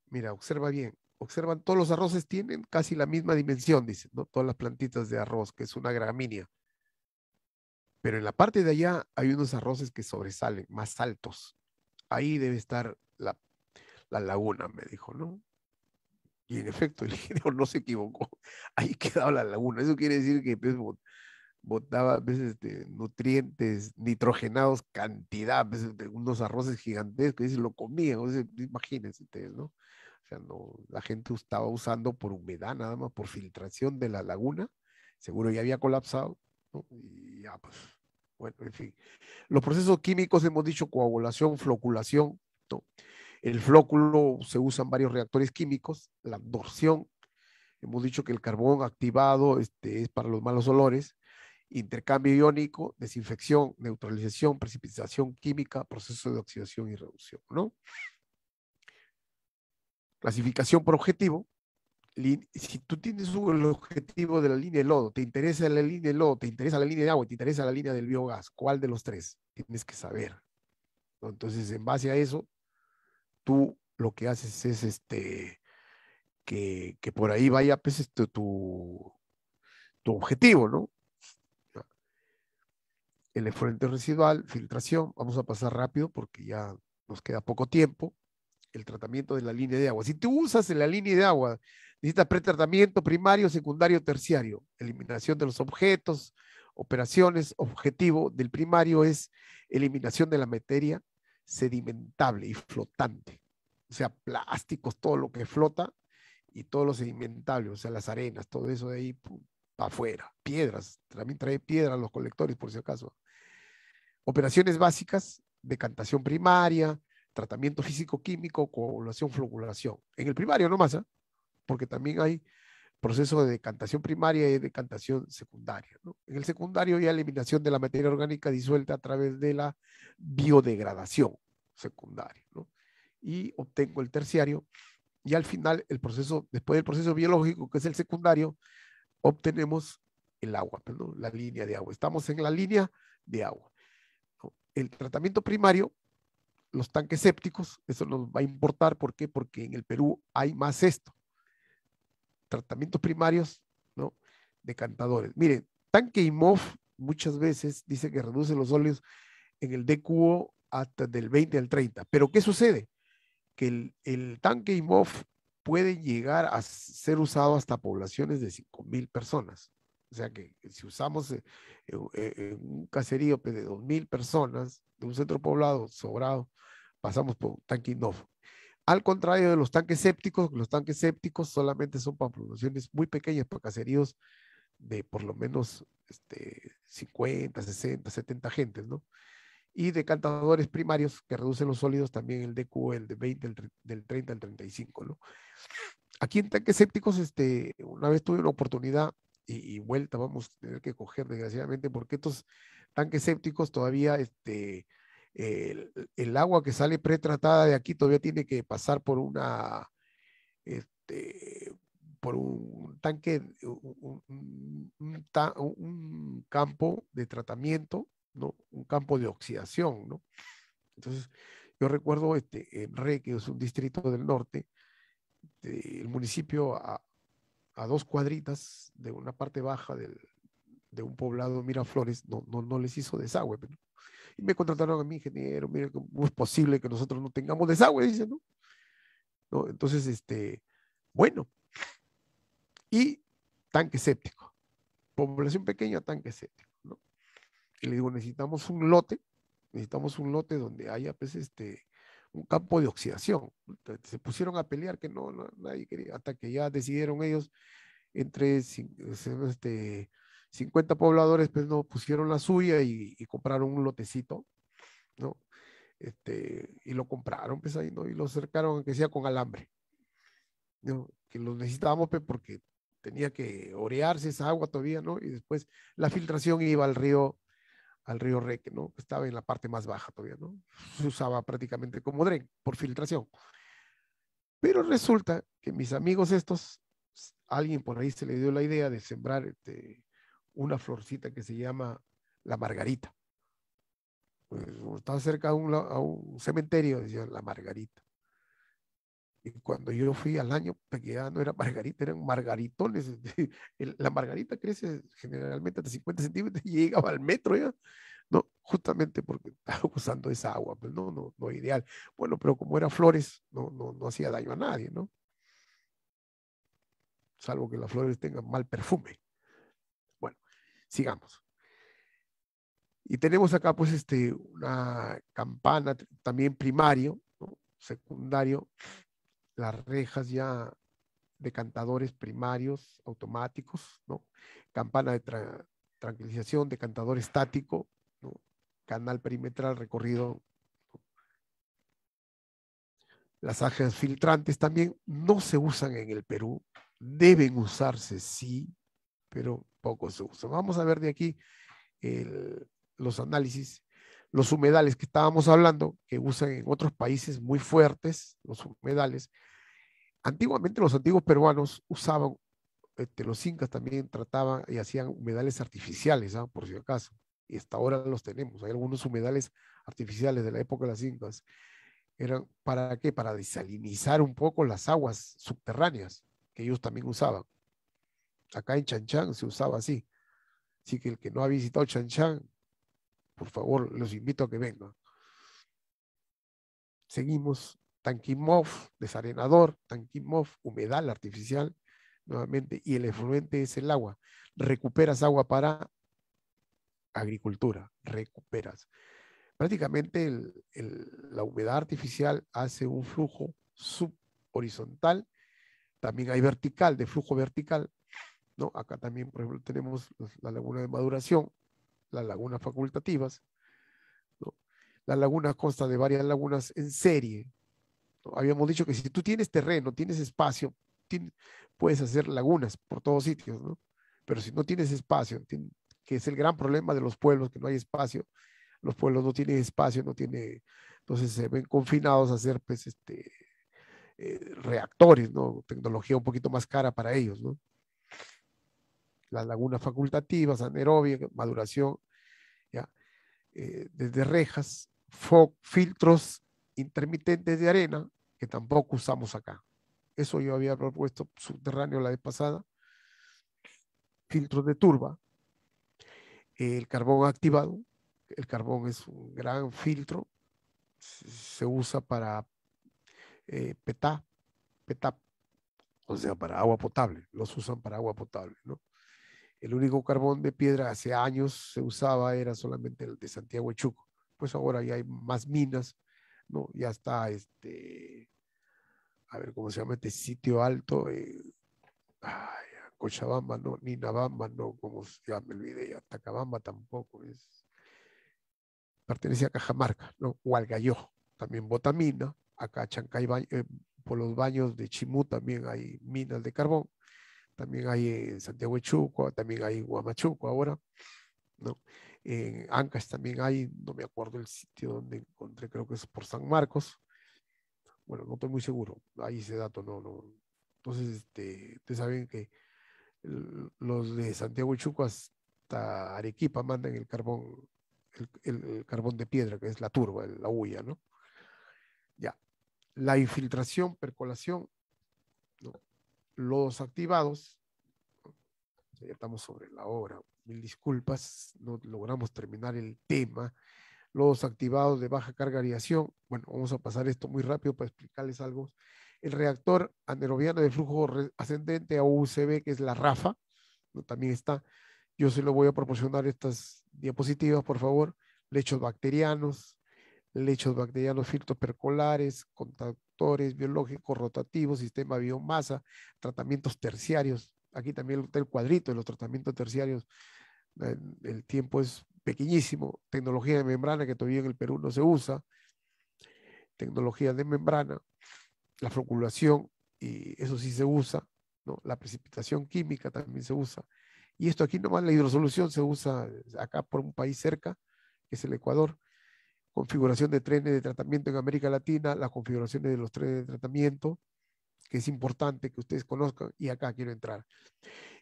Mira, observa bien observan, todos los arroces tienen casi la misma dimensión, dicen, ¿no? Todas las plantitas de arroz, que es una gramínea. Pero en la parte de allá hay unos arroces que sobresalen, más altos. Ahí debe estar la, laguna, me dijo, ¿no? Y en efecto, el ingeniero no se equivocó. Ahí quedaba la laguna. Eso quiere decir que pues, botaba veces pues, este, nutrientes nitrogenados, cantidad, pues, de unos arroces gigantescos, y se lo comían. O imagínense ustedes, ¿no? O sea, la gente estaba usando por humedad nada más, por filtración de la laguna. Seguro ya había colapsado. Y ya, pues, bueno, en fin. Los procesos químicos hemos dicho coagulación, floculación. ¿no? El flóculo se usan varios reactores químicos, la absorción. Hemos dicho que el carbón activado este, es para los malos olores intercambio iónico, desinfección, neutralización, precipitación química, proceso de oxidación y reducción, ¿no? clasificación por objetivo. Si tú tienes el objetivo de la línea de lodo, te interesa la línea de lodo, te interesa la línea de agua, te interesa la línea del biogás, ¿cuál de los tres? Tienes que saber. Entonces, en base a eso, tú lo que haces es este, que, por ahí vaya pues, este, tu, tu objetivo, ¿no? El efluente residual, filtración, vamos a pasar rápido porque ya nos queda poco tiempo el tratamiento de la línea de agua. Si tú usas en la línea de agua, necesitas pretratamiento primario, secundario, terciario, eliminación de los objetos, operaciones, objetivo del primario es eliminación de la materia sedimentable y flotante, o sea, plásticos, todo lo que flota y todo lo sedimentable, o sea, las arenas, todo eso de ahí para afuera, piedras, también trae piedras los colectores por si acaso. Operaciones básicas, decantación primaria, tratamiento físico-químico, coagulación, floculación. En el primario nomás, más, ¿ah? porque también hay proceso de decantación primaria y decantación secundaria. En el secundario ya eliminación de la materia orgánica disuelta a través de la biodegradación secundaria. Y obtengo el terciario y al final el proceso, después del proceso biológico que es el secundario, obtenemos el agua, la línea de agua. Estamos en la línea de agua. El tratamiento primario los tanques sépticos, eso nos va a importar, ¿por qué? Porque en el Perú hay más esto. Tratamientos primarios, ¿no? Decantadores. Miren, tanque IMOF muchas veces dice que reduce los óleos en el DQO hasta del 20 al 30. Pero ¿qué sucede? Que el, tanque IMOF puede llegar a ser usado hasta poblaciones de 5.000 personas. O sea que si usamos eh, eh, un caserío pues, de 2.000 personas, de un centro poblado, sobrado, pasamos por tanque inof. Al contrario de los tanques sépticos, los tanques sépticos solamente son para producciones muy pequeñas, para caseríos de por lo menos este, 50, 60, 70 gentes, ¿no? Y decantadores primarios que reducen los sólidos también el DQ, el de 20, del 30 al 35, ¿no? Aquí en tanques sépticos, este, una vez tuve una oportunidad y, y, vuelta vamos a tener que coger, desgraciadamente, porque estos tanques sépticos todavía este, el, agua que sale pretratada de aquí todavía tiene que pasar por una este, por un tanque un, campo de tratamiento no un campo de oxidación no entonces yo recuerdo este en Re que es un distrito del norte este, el municipio a, dos cuadritas de una parte baja del, de un poblado Miraflores no, no, no les hizo desagüe. Pero, y me contrataron a mi ingeniero, mira, ¿cómo es posible que nosotros no tengamos desagüe? Dice, ¿no? Entonces, este, bueno. Y tanque séptico. Población pequeña, tanque séptico, ¿no? Y le digo, necesitamos un lote, necesitamos un lote donde haya, pues, este, un campo de oxidación. Se pusieron a pelear que no, no nadie quería, hasta que ya decidieron ellos entre, este, 50 pobladores pues no pusieron la suya y, y compraron un lotecito, ¿no? Este, y lo compraron pues ahí, ¿no? Y lo cercaron, aunque sea con alambre, ¿no? Que lo necesitábamos pues porque tenía que orearse esa agua todavía, ¿no? Y después la filtración iba al río, al río Reque, ¿no? Que estaba en la parte más baja todavía, ¿no? Se usaba prácticamente como dren, por filtración. Pero resulta que mis amigos estos, alguien por ahí se le dio la idea de sembrar este, una florcita que se llama la margarita. Pues, estaba cerca a un, un cementerio, decía la margarita. Y cuando yo fui al año, porque pues, ya no era margarita, eran margaritones. Este, la margarita crece generalmente hasta 50 centímetros y llegaba al metro ya. No, justamente porque estaba usando esa agua, pero pues, no, no, no ideal. Bueno, pero como era flores, no, no, no hacía daño a nadie, ¿no? Salvo que las flores tengan mal perfume sigamos. Y tenemos acá pues este, una campana también primario, secundario, las rejas ya de cantadores primarios automáticos, ¿no? campana de tranquilización, decantador estático, ¿no? canal perimetral recorrido. Las ajas filtrantes también no se usan en el Perú, deben usarse sí, pero poco se Vamos a ver de aquí los análisis, los humedales que estábamos hablando, que usan en otros países muy fuertes, los humedales. Antiguamente los antiguos peruanos usaban, este, los incas también trataban y hacían humedales artificiales, ¿ah? por si acaso. Y hasta ahora los tenemos. Hay algunos humedales artificiales de la época de las incas. ¿Eran para qué? Para desalinizar un poco las aguas subterráneas que ellos también usaban. Acá en Chanchán se usaba así. Así que el que no ha visitado Chanchán, por favor, los invito a que vengan. Seguimos. Tankimov, desarenador, tanquimov, humedal artificial, nuevamente, y el efluente es el agua. Recuperas agua para agricultura, recuperas. Prácticamente la humedad artificial hace un flujo subhorizontal, también hay vertical, de flujo vertical, ¿no? Acá también, por ejemplo, tenemos la laguna de maduración, las lagunas facultativas. la laguna consta de varias lagunas en serie. Habíamos dicho que si tú tienes terreno, tienes espacio, puedes hacer lagunas por todos sitios, ¿no? Pero si no tienes espacio, que es el gran problema de los pueblos, que no hay espacio, los pueblos no tienen espacio, no tiene, entonces se ven confinados a hacer, pues, este, eh, reactores, ¿no? Tecnología un poquito más cara para ellos, ¿no? las lagunas facultativas, anaerobia, maduración, ¿ya? Eh, desde rejas, filtros intermitentes de arena, que tampoco usamos acá. Eso yo había propuesto subterráneo la vez pasada. Filtros de turba, el carbón activado. El carbón es un gran filtro. Se usa para eh, PETA, o sea, para agua potable. Los usan para agua potable, ¿no? El único carbón de piedra hace años se usaba era solamente el de Santiago de Pues ahora ya hay más minas, ¿no? Ya está este, a ver cómo se llama este sitio alto, eh, Cochabamba, no, Ninabamba, no, como ya me olvidé, ya, tampoco es. Pertenece a Cajamarca, ¿no? Hualgayó, también botamina, acá Chancay, eh, por los baños de Chimú también hay minas de carbón también hay en Santiago de Chuco, también hay Guamachuco ahora, ¿no? En Ancas también hay, no me acuerdo el sitio donde encontré, creo que es por San Marcos. Bueno, no estoy muy seguro, ahí ese dato no, no. Entonces, este, ustedes saben que los de Santiago de Chuco hasta Arequipa mandan el carbón, el, carbón de piedra, que es la turba, la huya, ¿no? Ya. La infiltración, percolación, ¿no? los activados, ya estamos sobre la hora, mil disculpas, no logramos terminar el tema, los activados de baja carga de bueno, vamos a pasar esto muy rápido para explicarles algo, el reactor anerobiano de flujo ascendente a UCB, que es la RAFA, también está, yo se lo voy a proporcionar estas diapositivas, por favor, lechos bacterianos, lechos bacterianos filtros percolares, biológicos rotativos, sistema biomasa, tratamientos terciarios. Aquí también está el cuadrito de los tratamientos terciarios. El tiempo es pequeñísimo. Tecnología de membrana que todavía en el Perú no se usa. Tecnología de membrana, la floculación, y eso sí se usa. ¿no? La precipitación química también se usa. Y esto aquí nomás, la hidrosolución se usa acá por un país cerca, que es el Ecuador configuración de trenes de tratamiento en América Latina, las configuraciones de los trenes de tratamiento, que es importante que ustedes conozcan, y acá quiero entrar.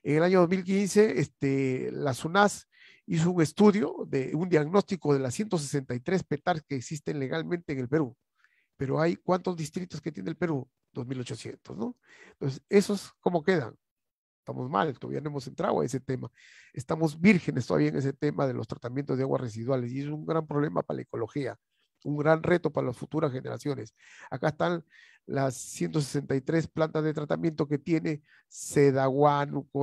En el año 2015, este, la SUNAS hizo un estudio, de un diagnóstico de las 163 petar que existen legalmente en el Perú. Pero hay, ¿cuántos distritos que tiene el Perú? 2.800, ¿no? Entonces, ¿esos cómo quedan? estamos mal, todavía no hemos entrado a ese tema. Estamos vírgenes todavía en ese tema de los tratamientos de aguas residuales y es un gran problema para la ecología, un gran reto para las futuras generaciones. Acá están las 163 plantas de tratamiento que tiene Seda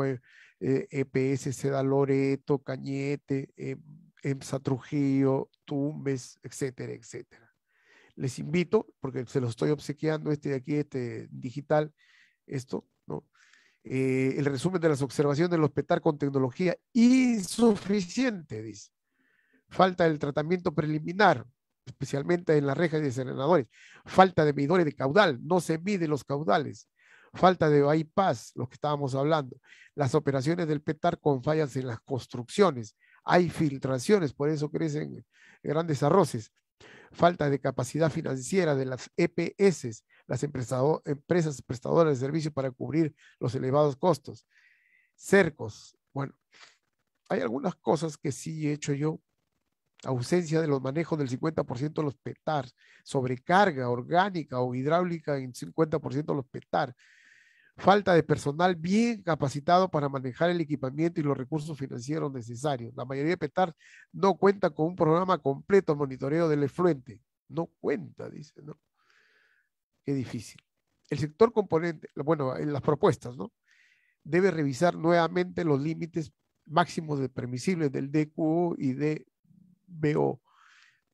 eh, EPS, Seda Loreto, Cañete, eh, EMSA Trujillo, Tumbes, etcétera, etcétera. Les invito, porque se los estoy obsequiando este de aquí, este digital, esto, eh, el resumen de las observaciones del hospital con tecnología insuficiente, dice. Falta del tratamiento preliminar, especialmente en las rejas de serenadores. Falta de medidores de caudal, no se miden los caudales. Falta de bypass, los que estábamos hablando. Las operaciones del PETAR con fallas en las construcciones. Hay filtraciones, por eso crecen grandes arroces. Falta de capacidad financiera de las EPS las empresas prestadoras de servicios para cubrir los elevados costos. Cercos. Bueno, hay algunas cosas que sí he hecho yo. Ausencia de los manejos del 50% de los petar, sobrecarga orgánica o hidráulica en 50% de los petar, falta de personal bien capacitado para manejar el equipamiento y los recursos financieros necesarios. La mayoría de petar no cuenta con un programa completo de monitoreo del efluente. No cuenta, dice, ¿no? Qué difícil. El sector componente, bueno, en las propuestas, ¿no? Debe revisar nuevamente los límites máximos de permisibles del DQO y DBO.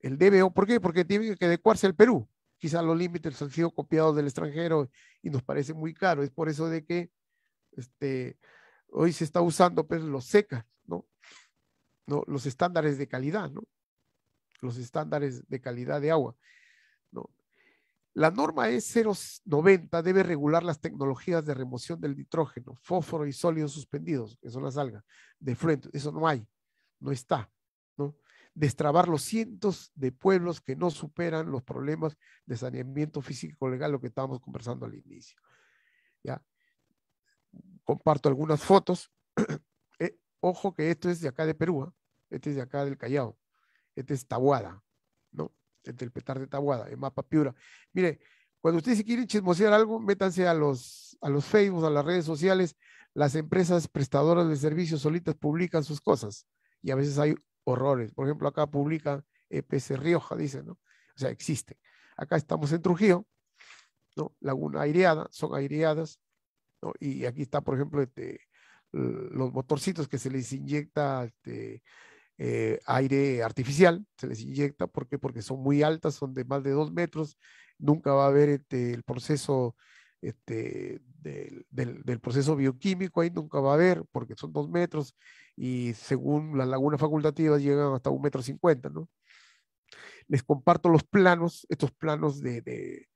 El DBO, ¿por qué? Porque tiene que adecuarse al Perú. Quizás los límites han sido copiados del extranjero y nos parece muy caro. Es por eso de que este, hoy se está usando pues, los secas, ¿no? ¿no? Los estándares de calidad, ¿no? Los estándares de calidad de agua. La norma E090 debe regular las tecnologías de remoción del nitrógeno, fósforo y sólidos suspendidos, que son las algas, de frente. Eso no hay, no está. ¿no? Destrabar los cientos de pueblos que no superan los problemas de saneamiento físico legal, lo que estábamos conversando al inicio. ¿ya? Comparto algunas fotos. Eh, ojo que esto es de acá de Perú, ¿ah? este es de acá del Callao, este es Tahuada, ¿no? interpretar el petar de Tabuada, en Mapa Piura. Mire, cuando ustedes quieren chismosear algo, métanse a los, a los Facebook, a las redes sociales. Las empresas prestadoras de servicios solitas publican sus cosas y a veces hay horrores. Por ejemplo, acá publican EPC Rioja, dicen, ¿no? O sea, existe. Acá estamos en Trujillo, ¿no? Laguna aireada, son aireadas, ¿no? Y aquí está, por ejemplo, este, los motorcitos que se les inyecta este, eh, aire artificial, se les inyecta, ¿por qué? Porque son muy altas, son de más de dos metros, nunca va a haber este, el proceso este, del, proceso bioquímico, ahí nunca va a haber, porque son dos metros, y según las lagunas facultativas llegan hasta un metro cincuenta, ¿no? Les comparto los planos, estos planos de,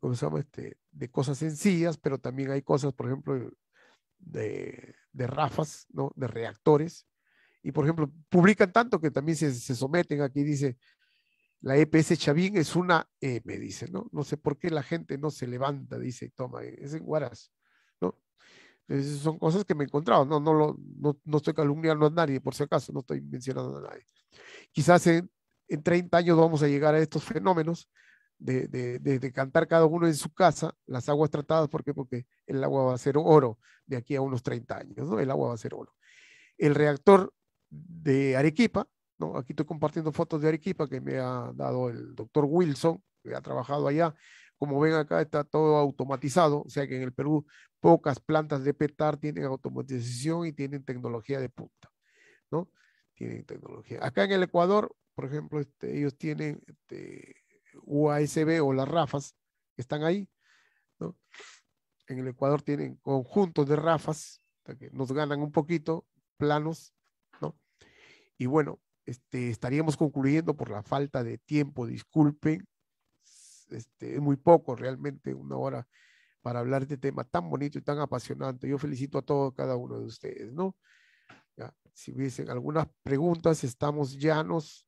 ¿cómo Este, de cosas sencillas, pero también hay cosas, por ejemplo, de, de rafas, ¿no? De reactores, y por ejemplo, publican tanto que también se, someten. Aquí dice, la EPS Chavín es una M, e dice, ¿no? No sé por qué la gente no se levanta, dice, toma, es en guarazo. ¿no? Entonces son cosas que me he encontrado, no, no, lo, no, estoy calumniando a nadie, por si acaso, no estoy mencionando a nadie. Quizás en, 30 años vamos a llegar a estos fenómenos de, de, de, cantar cada uno en su casa las aguas tratadas, ¿por qué? Porque el agua va a ser oro de aquí a unos 30 años, ¿no? El agua va a ser oro. El reactor de Arequipa, ¿no? Aquí estoy compartiendo fotos de Arequipa que me ha dado el doctor Wilson, que ha trabajado allá. Como ven acá está todo automatizado, o sea que en el Perú pocas plantas de PETAR tienen automatización y tienen tecnología de punta, ¿no? Tienen tecnología. Acá en el Ecuador, por ejemplo, este, ellos tienen este, UASB o las RAFAS que están ahí, ¿no? En el Ecuador tienen conjuntos de RAFAS que nos ganan un poquito, planos, y bueno, este, estaríamos concluyendo por la falta de tiempo, disculpen, este, es muy poco realmente una hora para hablar de tema tan bonito y tan apasionante. Yo felicito a todos, cada uno de ustedes, ¿no? si hubiesen algunas preguntas, estamos llanos.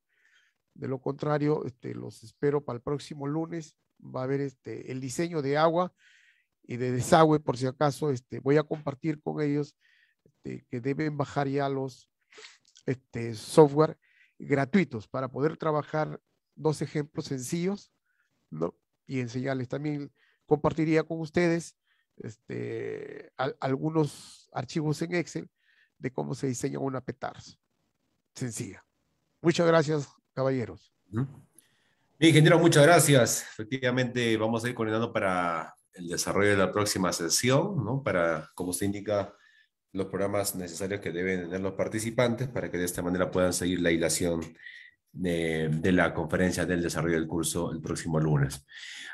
De lo contrario, este, los espero para el próximo lunes. Va a haber este, el diseño de agua y de desagüe, por si acaso. Este, voy a compartir con ellos este, que deben bajar ya los, este, software gratuitos para poder trabajar dos ejemplos sencillos, ¿no? Y enseñarles. También compartiría con ustedes este, algunos archivos en Excel de cómo se diseña una petars. Sencilla. Muchas gracias, caballeros. Bien, ingeniero, muchas gracias. Efectivamente, vamos a ir coordinando para el desarrollo de la próxima sesión, ¿no? Para, como se indica, los programas necesarios que deben tener los participantes para que de esta manera puedan seguir la hilación de, la conferencia del desarrollo del curso el próximo lunes.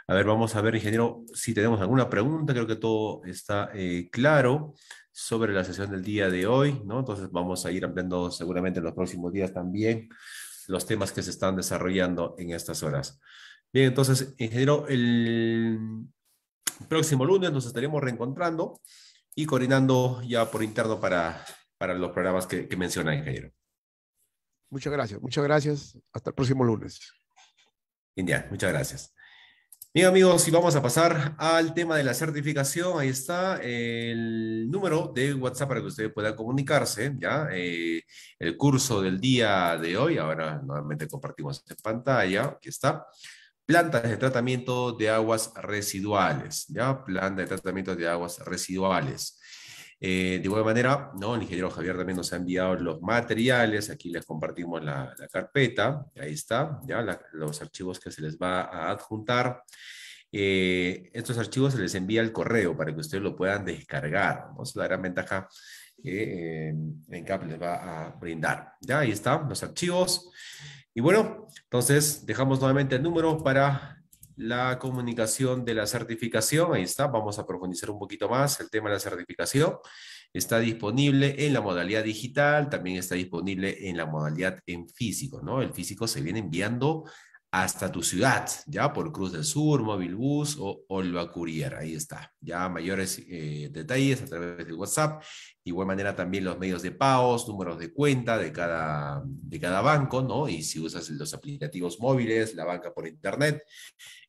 A ver, vamos a ver, ingeniero, si tenemos alguna pregunta, creo que todo está eh, claro sobre la sesión del día de hoy, ¿no? Entonces vamos a ir ampliando seguramente en los próximos días también los temas que se están desarrollando en estas horas. Bien, entonces, ingeniero, el próximo lunes nos estaremos reencontrando y coordinando ya por interno para, para los programas que, que menciona, ingeniero. Muchas gracias, muchas gracias. Hasta el próximo lunes. India muchas gracias. Bien amigos, y vamos a pasar al tema de la certificación. Ahí está el número de WhatsApp para que ustedes puedan comunicarse. ¿ya? Eh, el curso del día de hoy, ahora nuevamente compartimos en pantalla, aquí está plantas de tratamiento de aguas residuales, ¿ya? planta de tratamiento de aguas residuales. Eh, de igual manera, ¿no? el ingeniero Javier también nos ha enviado los materiales, aquí les compartimos la, carpeta, ahí está, ¿ya? los archivos que se les va a adjuntar. Eh, estos archivos se les envía el correo para que ustedes lo puedan descargar, ¿no? la gran ventaja que eh, en ENCAP les va a brindar. Ya, ahí están los archivos. Y bueno, entonces dejamos nuevamente el número para la comunicación de la certificación. Ahí está, vamos a profundizar un poquito más el tema de la certificación. Está disponible en la modalidad digital, también está disponible en la modalidad en físico, ¿no? El físico se viene enviando hasta tu ciudad, ya por Cruz del Sur, Móvil Bus o Olva Courier. Ahí está. Ya mayores eh, detalles a través de WhatsApp. igual manera también los medios de pagos, números de cuenta de cada, de cada banco, ¿no? Y si usas los aplicativos móviles, la banca por internet,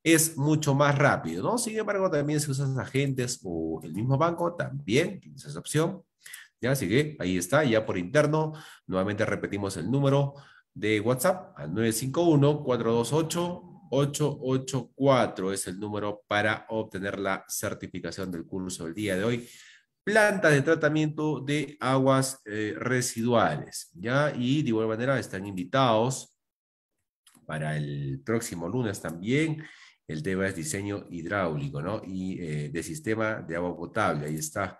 es mucho más rápido, ¿no? Sin embargo, también si usas agentes o el mismo banco, también tienes esa opción. Ya, así que ahí está, ya por interno. Nuevamente repetimos el número de WhatsApp al 951-428-884. Es el número para obtener la certificación del curso del día de hoy. Plantas de tratamiento de aguas eh, residuales. ¿ya? Y de igual manera están invitados para el próximo lunes también. El tema es diseño hidráulico, ¿no? Y eh, de sistema de agua potable. Ahí está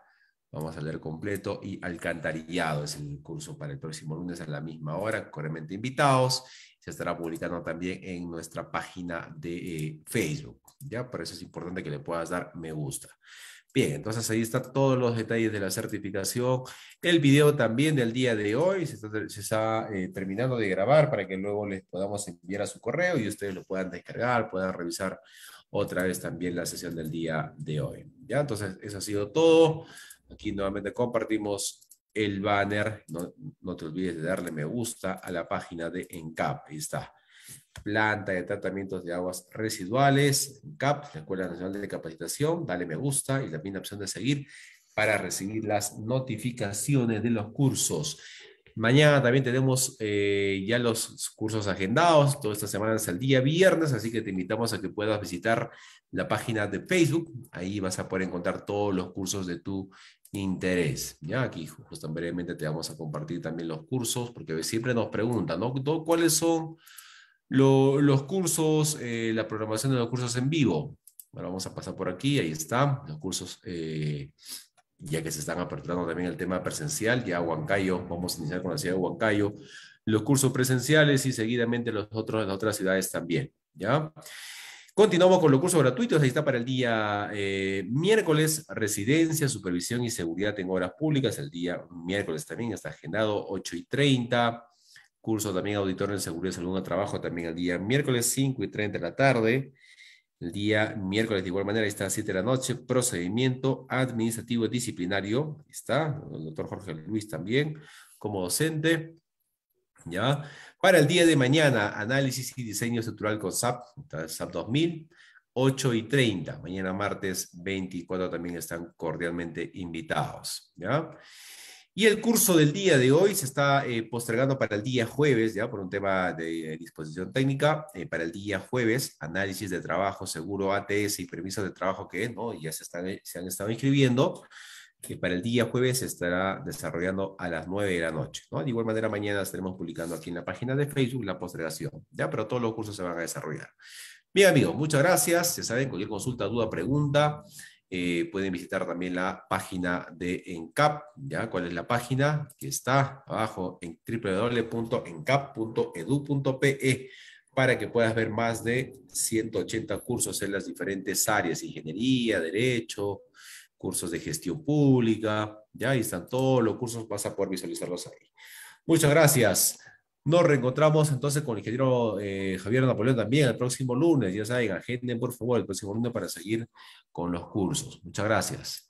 Vamos a leer completo y alcantarillado es el curso para el próximo lunes a la misma hora, correctamente invitados. Se estará publicando también en nuestra página de eh, Facebook. Ya, por eso es importante que le puedas dar me gusta. Bien, entonces ahí están todos los detalles de la certificación. El video también del día de hoy se está, eh, terminando de grabar para que luego les podamos enviar a su correo y ustedes lo puedan descargar, puedan revisar otra vez también la sesión del día de hoy. Ya, entonces eso ha sido todo. Aquí nuevamente compartimos el banner. No, te olvides de darle me gusta a la página de ENCAP. Ahí está. Planta de tratamientos de aguas residuales, ENCAP, la Escuela Nacional de Capacitación. Dale me gusta y también la opción de seguir para recibir las notificaciones de los cursos. Mañana también tenemos eh, ya los cursos agendados, toda esta semana es el día viernes, así que te invitamos a que puedas visitar la página de Facebook. Ahí vas a poder encontrar todos los cursos de tu interés. Ya aquí, justamente pues, brevemente, te vamos a compartir también los cursos, porque siempre nos preguntan, ¿Cuáles son los cursos, eh, la programación de los cursos en vivo? vamos a pasar por aquí, ahí están los cursos. Eh, ya que se están aperturando también el tema presencial, ya Huancayo, vamos a iniciar con la ciudad de Huancayo, los cursos presenciales y seguidamente los otros, las otras ciudades también, ¿ya? Continuamos con los cursos gratuitos. Ahí está para el día eh, miércoles, residencia, supervisión y seguridad en horas públicas. El día miércoles también está agendado, 8 y 30. Curso también auditorio en seguridad y salud de trabajo también el día miércoles, 5 y 30 de la tarde. El día miércoles, de igual manera, está a 7 de la noche, procedimiento administrativo y disciplinario. está el doctor Jorge Luis también como docente. ¿Ya? Para el día de mañana, análisis y diseño estructural con SAP, SAP 2000, 8 y 30. Mañana martes 24 también están cordialmente invitados. ¿ya? Y el curso del día de hoy se está eh, postergando para el día jueves, ya por un tema de eh, disposición técnica, eh, para el día jueves, análisis de trabajo, seguro ATS y permisos de trabajo que ¿no? ya se, se han estado inscribiendo que para el día jueves se estará desarrollando a las 9 de la noche. ¿no? De igual manera, mañana estaremos publicando aquí en la página de Facebook la postergación, ¿ya? pero todos los cursos se van a desarrollar. Bien, amigos, muchas gracias. Se saben, cualquier consulta, duda, pregunta, eh, pueden visitar también la página de ENCAP, ¿ya? ¿Cuál es la página? Que está abajo en www.encap.edu.pe para que puedas ver más de 180 cursos en las diferentes áreas, ingeniería, derecho, cursos de gestión pública, ya ahí están todos los cursos, vas a poder visualizarlos ahí. Muchas gracias. Nos reencontramos entonces con el ingeniero eh, Javier Napoleón también el próximo lunes. Ya saben, agenden por favor el próximo lunes para seguir con los cursos. Muchas gracias.